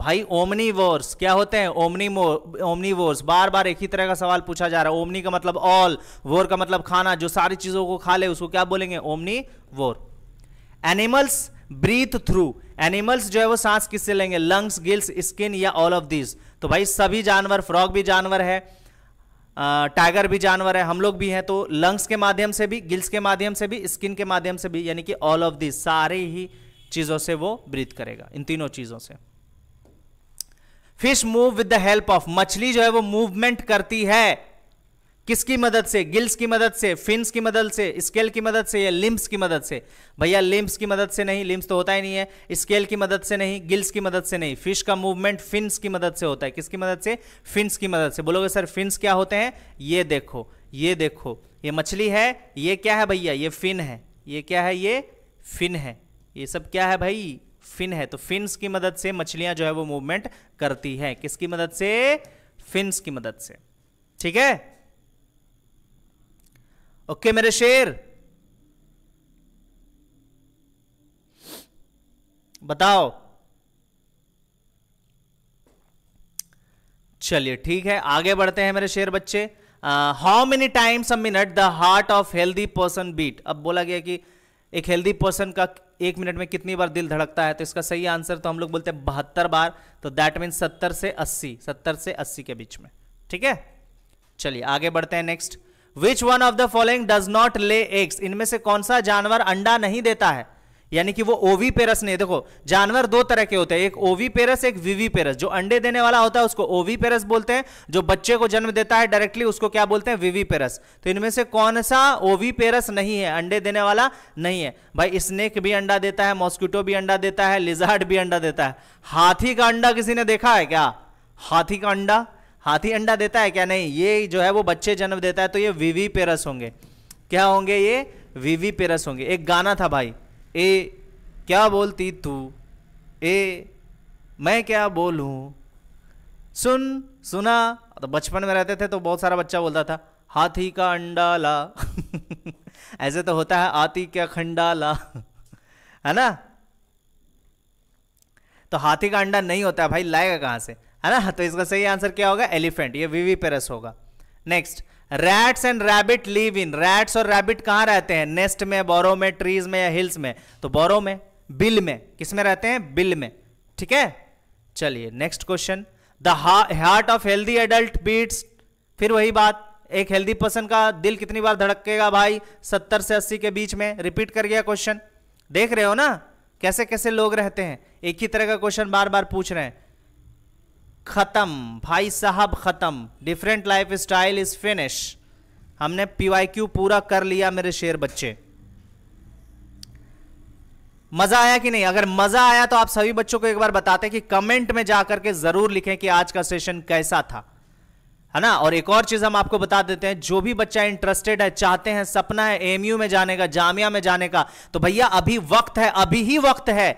भाई ओमनी वोर्स क्या होते हैं ओमनी ओमनी वोर्स बार बार एक ही तरह का सवाल पूछा जा रहा है ओमनी का मतलब ऑल वोर का मतलब खाना जो सारी चीजों को खा ले उसको क्या बोलेंगे ओमनी वोर एनिमल्स ब्रीथ थ्रू एनिमल्स जो है वो सांस किससे लेंगे लंग्स गिल्स स्किन या ऑल ऑफ दिस तो भाई सभी जानवर फ्रॉग भी जानवर है टाइगर भी जानवर है हम लोग भी हैं तो लंग्स के माध्यम से भी गिल्स के माध्यम से भी स्किन के माध्यम से भी यानी कि ऑल ऑफ दिस सारे ही चीज़ों से वो ब्रीथ करेगा इन तीनों चीज़ों से fish move with the help of मछली जो है वो मूवमेंट करती है किसकी मदद से गिल्स की मदद से फिन्स की मदद से स्केल की मदद से या लिम्स की मदद से भैया लिम्स की मदद से नहीं लिम्स तो होता ही नहीं है स्केल की मदद से नहीं गिल्स की मदद से नहीं फिश का मूवमेंट फिन्स की मदद से होता है किसकी मदद से फिन्स की मदद से बोलोगे सर फिन्स क्या होते हैं ये देखो ये देखो ये मछली है ये क्या है भैया ये फिन है ये क्या है ये फिन है ये सब क्या है भाई फिन है तो फिन्स की मदद से मछलियां जो है वो मूवमेंट करती है किसकी मदद से फिन्स की मदद से ठीक है ओके मेरे शेर बताओ चलिए ठीक है आगे बढ़ते हैं मेरे शेर बच्चे how many times a minute the heart of healthy person beat अब बोला गया कि एक हेल्दी पर्सन का एक मिनट में कितनी बार दिल धड़कता है तो इसका सही आंसर तो हम लोग बोलते हैं बहत्तर बार तो दैट मीन सत्तर से अस्सी सत्तर से अस्सी के बीच में ठीक है चलिए आगे बढ़ते हैं next which one of the following does not lay eggs इनमें से कौन सा जानवर अंडा नहीं देता है यानी कि वो ओवी पेरस नहीं देखो जानवर दो तरह के होते हैं एक ओवी पेरस एक वीवी पेरस जो अंडे देने वाला होता है उसको ओवी पेरस बोलते हैं जो बच्चे को जन्म देता है डायरेक्टली उसको क्या बोलते हैं वीवी पेरस तो इनमें से कौन सा ओवी पेरस नहीं है अंडे देने वाला नहीं है भाई स्नेक भी अंडा देता है मॉस्किटो भी अंडा देता है लिजार्ड भी अंडा देता है हाथी का अंडा किसी ने देखा है क्या हाथी का अंडा हाथी अंडा देता है क्या नहीं ये जो है वो बच्चे जन्म देता है तो ये वीवी पेरस होंगे क्या होंगे ये वीवी पेरस होंगे एक गाना था भाई ए क्या बोलती तू ए मैं क्या बोलूँ सुन सुना तो बचपन में रहते थे तो बहुत सारा बच्चा बोलता था हाथी का अंडा ला ऐसे तो होता है आती क्या खंडा ला है ना तो हाथी का अंडा नहीं होता है भाई लाएगा कहाँ से है ना तो इसका सही आंसर क्या होगा एलिफेंट ये वीवी पेरस होगा next rats and rabbit live in rats और रैबिट कहाँ रहते हैं नेस्ट में बोरो में ट्रीज में या हिल्स में तो बोरो में बिल में किस में रहते हैं बिल में ठीक है चलिए next question the heart of healthy adult beats फिर वही बात एक हेल्दी पर्सन का दिल कितनी बार धड़केगा भाई सत्तर से अस्सी के बीच में रिपीट कर गया क्वेश्चन देख रहे हो ना कैसे कैसे लोग रहते हैं एक ही तरह का क्वेश्चन बार बार पूछ रहे हैं ख़त्म भाई साहब ख़त्म different lifestyle is finish हमने पीवाईक्यू पूरा कर लिया मेरे शेर बच्चे मज़ा आया कि नहीं अगर मज़ा आया तो आप सभी बच्चों को एक बार बताते कि कमेंट में जाकर के ज़रूर लिखें कि आज का सेशन कैसा था है ना और एक और चीज़ हम आपको बता देते हैं जो भी बच्चा इंटरेस्टेड है चाहते हैं सपना है एमयू में जाने का जामिया में जाने का तो भैया अभी वक्त है अभी ही वक्त है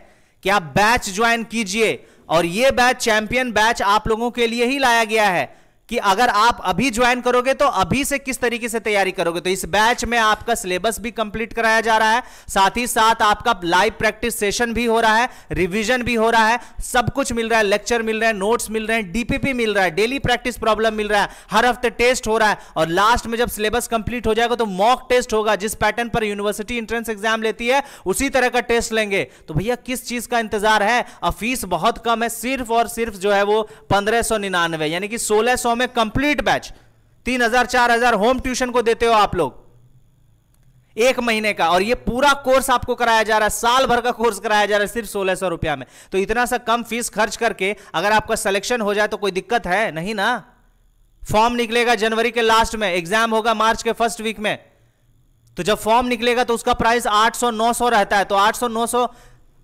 कि आप बैच ज्वाइन कीजिए और ये बैच चैंपियन बैच आप लोगों के लिए ही लाया गया है कि अगर आप अभी ज्वाइन करोगे तो अभी से किस तरीके से तैयारी करोगे तो इस बैच में आपका सिलेबस भी कंप्लीट कराया जा रहा है साथ ही साथ आपका लाइव प्रैक्टिस सेशन भी हो रहा है रिविजन भी हो रहा है सब कुछ मिल रहा है लेक्चर मिल रहा है नोट्स मिल रहे हैं डीपीपी मिल रहा है डेली प्रैक्टिस प्रॉब्लम मिल रहा है हर हफ्ते टेस्ट हो रहा है और लास्ट में जब सिलेबस कंप्लीट हो जाएगा तो मॉक टेस्ट होगा जिस पैटर्न पर यूनिवर्सिटी एंट्रेंस एग्जाम लेती है उसी तरह का टेस्ट लेंगे तो भैया किस चीज का इंतजार है फीस बहुत कम है सिर्फ और सिर्फ जो है वो पंद्रह सौ निन्यानवे यानी कि सोलह में में कंप्लीट बैच तीन हजार चार हजार होम ट्यूशन को देते हो आप लोग एक महीने का और ये पूरा कोर्स आपको कराया जा रहा है साल भर का कोर्स कराया जा रहा है सिर्फ सोलह सौ रुपया में तो इतना सा कम फीस खर्च करके अगर आपका सिलेक्शन हो जाए तो कोई दिक्कत है नहीं ना फॉर्म निकलेगा जनवरी के लास्ट में एग्जाम होगा मार्च के फर्स्ट वीक में तो जब फॉर्म निकलेगा तो उसका प्राइस 800 900 रहता है तो 800 900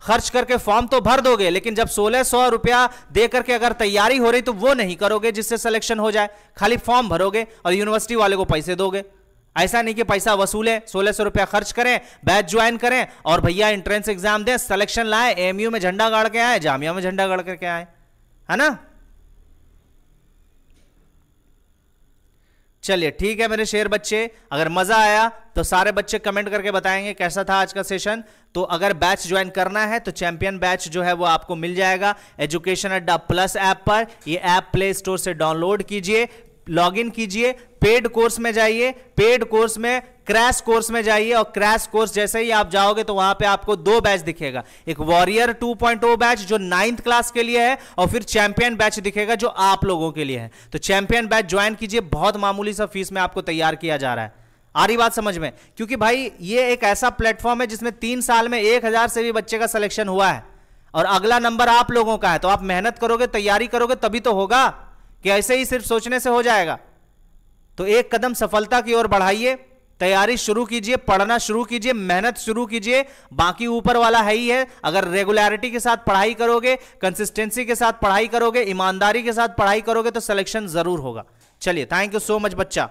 खर्च करके फॉर्म तो भर दोगे लेकिन जब सोलह सौ रुपया दे करके अगर तैयारी हो रही तो वो नहीं करोगे जिससे सिलेक्शन हो जाए खाली फॉर्म भरोगे और यूनिवर्सिटी वाले को पैसे दोगे ऐसा नहीं कि पैसा वसूलें सोलह सौ रुपया खर्च करें बैच ज्वाइन करें और भैया एंट्रेंस एग्जाम दें सिलेक्शन लाए एमयू में झंडा गाड़ के आए जामिया में झंडा गाड़ करके आए है ना चलिए ठीक है मेरे शेर बच्चे अगर मजा आया तो सारे बच्चे कमेंट करके बताएंगे कैसा था आज का सेशन तो अगर बैच ज्वाइन करना है तो चैंपियन बैच जो है वो आपको मिल जाएगा एजुकेशन अड्डा प्लस ऐप पर ये ऐप प्ले स्टोर से डाउनलोड कीजिए इन कीजिए पेड कोर्स में जाइए पेड कोर्स में क्रैश कोर्स में जाइए और क्रैश कोर्स जैसे ही आप जाओगे तो वहां पे आपको दो बैच दिखेगा एक वॉरियर 2.0 बैच जो नाइन्थ क्लास के लिए है और फिर चैंपियन बैच दिखेगा जो आप लोगों के लिए है तो चैंपियन बैच ज्वाइन कीजिए बहुत मामूली सा फीस में आपको तैयार किया जा रहा है आ रही बात समझ में क्योंकि भाई ये एक ऐसा प्लेटफॉर्म है जिसमें तीन साल में एक हजार से भी बच्चे का सिलेक्शन हुआ है और अगला नंबर आप लोगों का है तो आप मेहनत करोगे तैयारी करोगे तभी तो होगा कि ऐसे ही सिर्फ सोचने से हो जाएगा तो एक कदम सफलता की ओर बढ़ाइए तैयारी शुरू कीजिए पढ़ना शुरू कीजिए मेहनत शुरू कीजिए बाकी ऊपर वाला है ही है अगर रेगुलरिटी के साथ पढ़ाई करोगे कंसिस्टेंसी के साथ पढ़ाई करोगे ईमानदारी के साथ पढ़ाई करोगे तो सिलेक्शन जरूर होगा चलिए थैंक यू सो मच बच्चा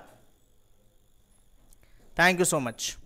थैंक यू सो मच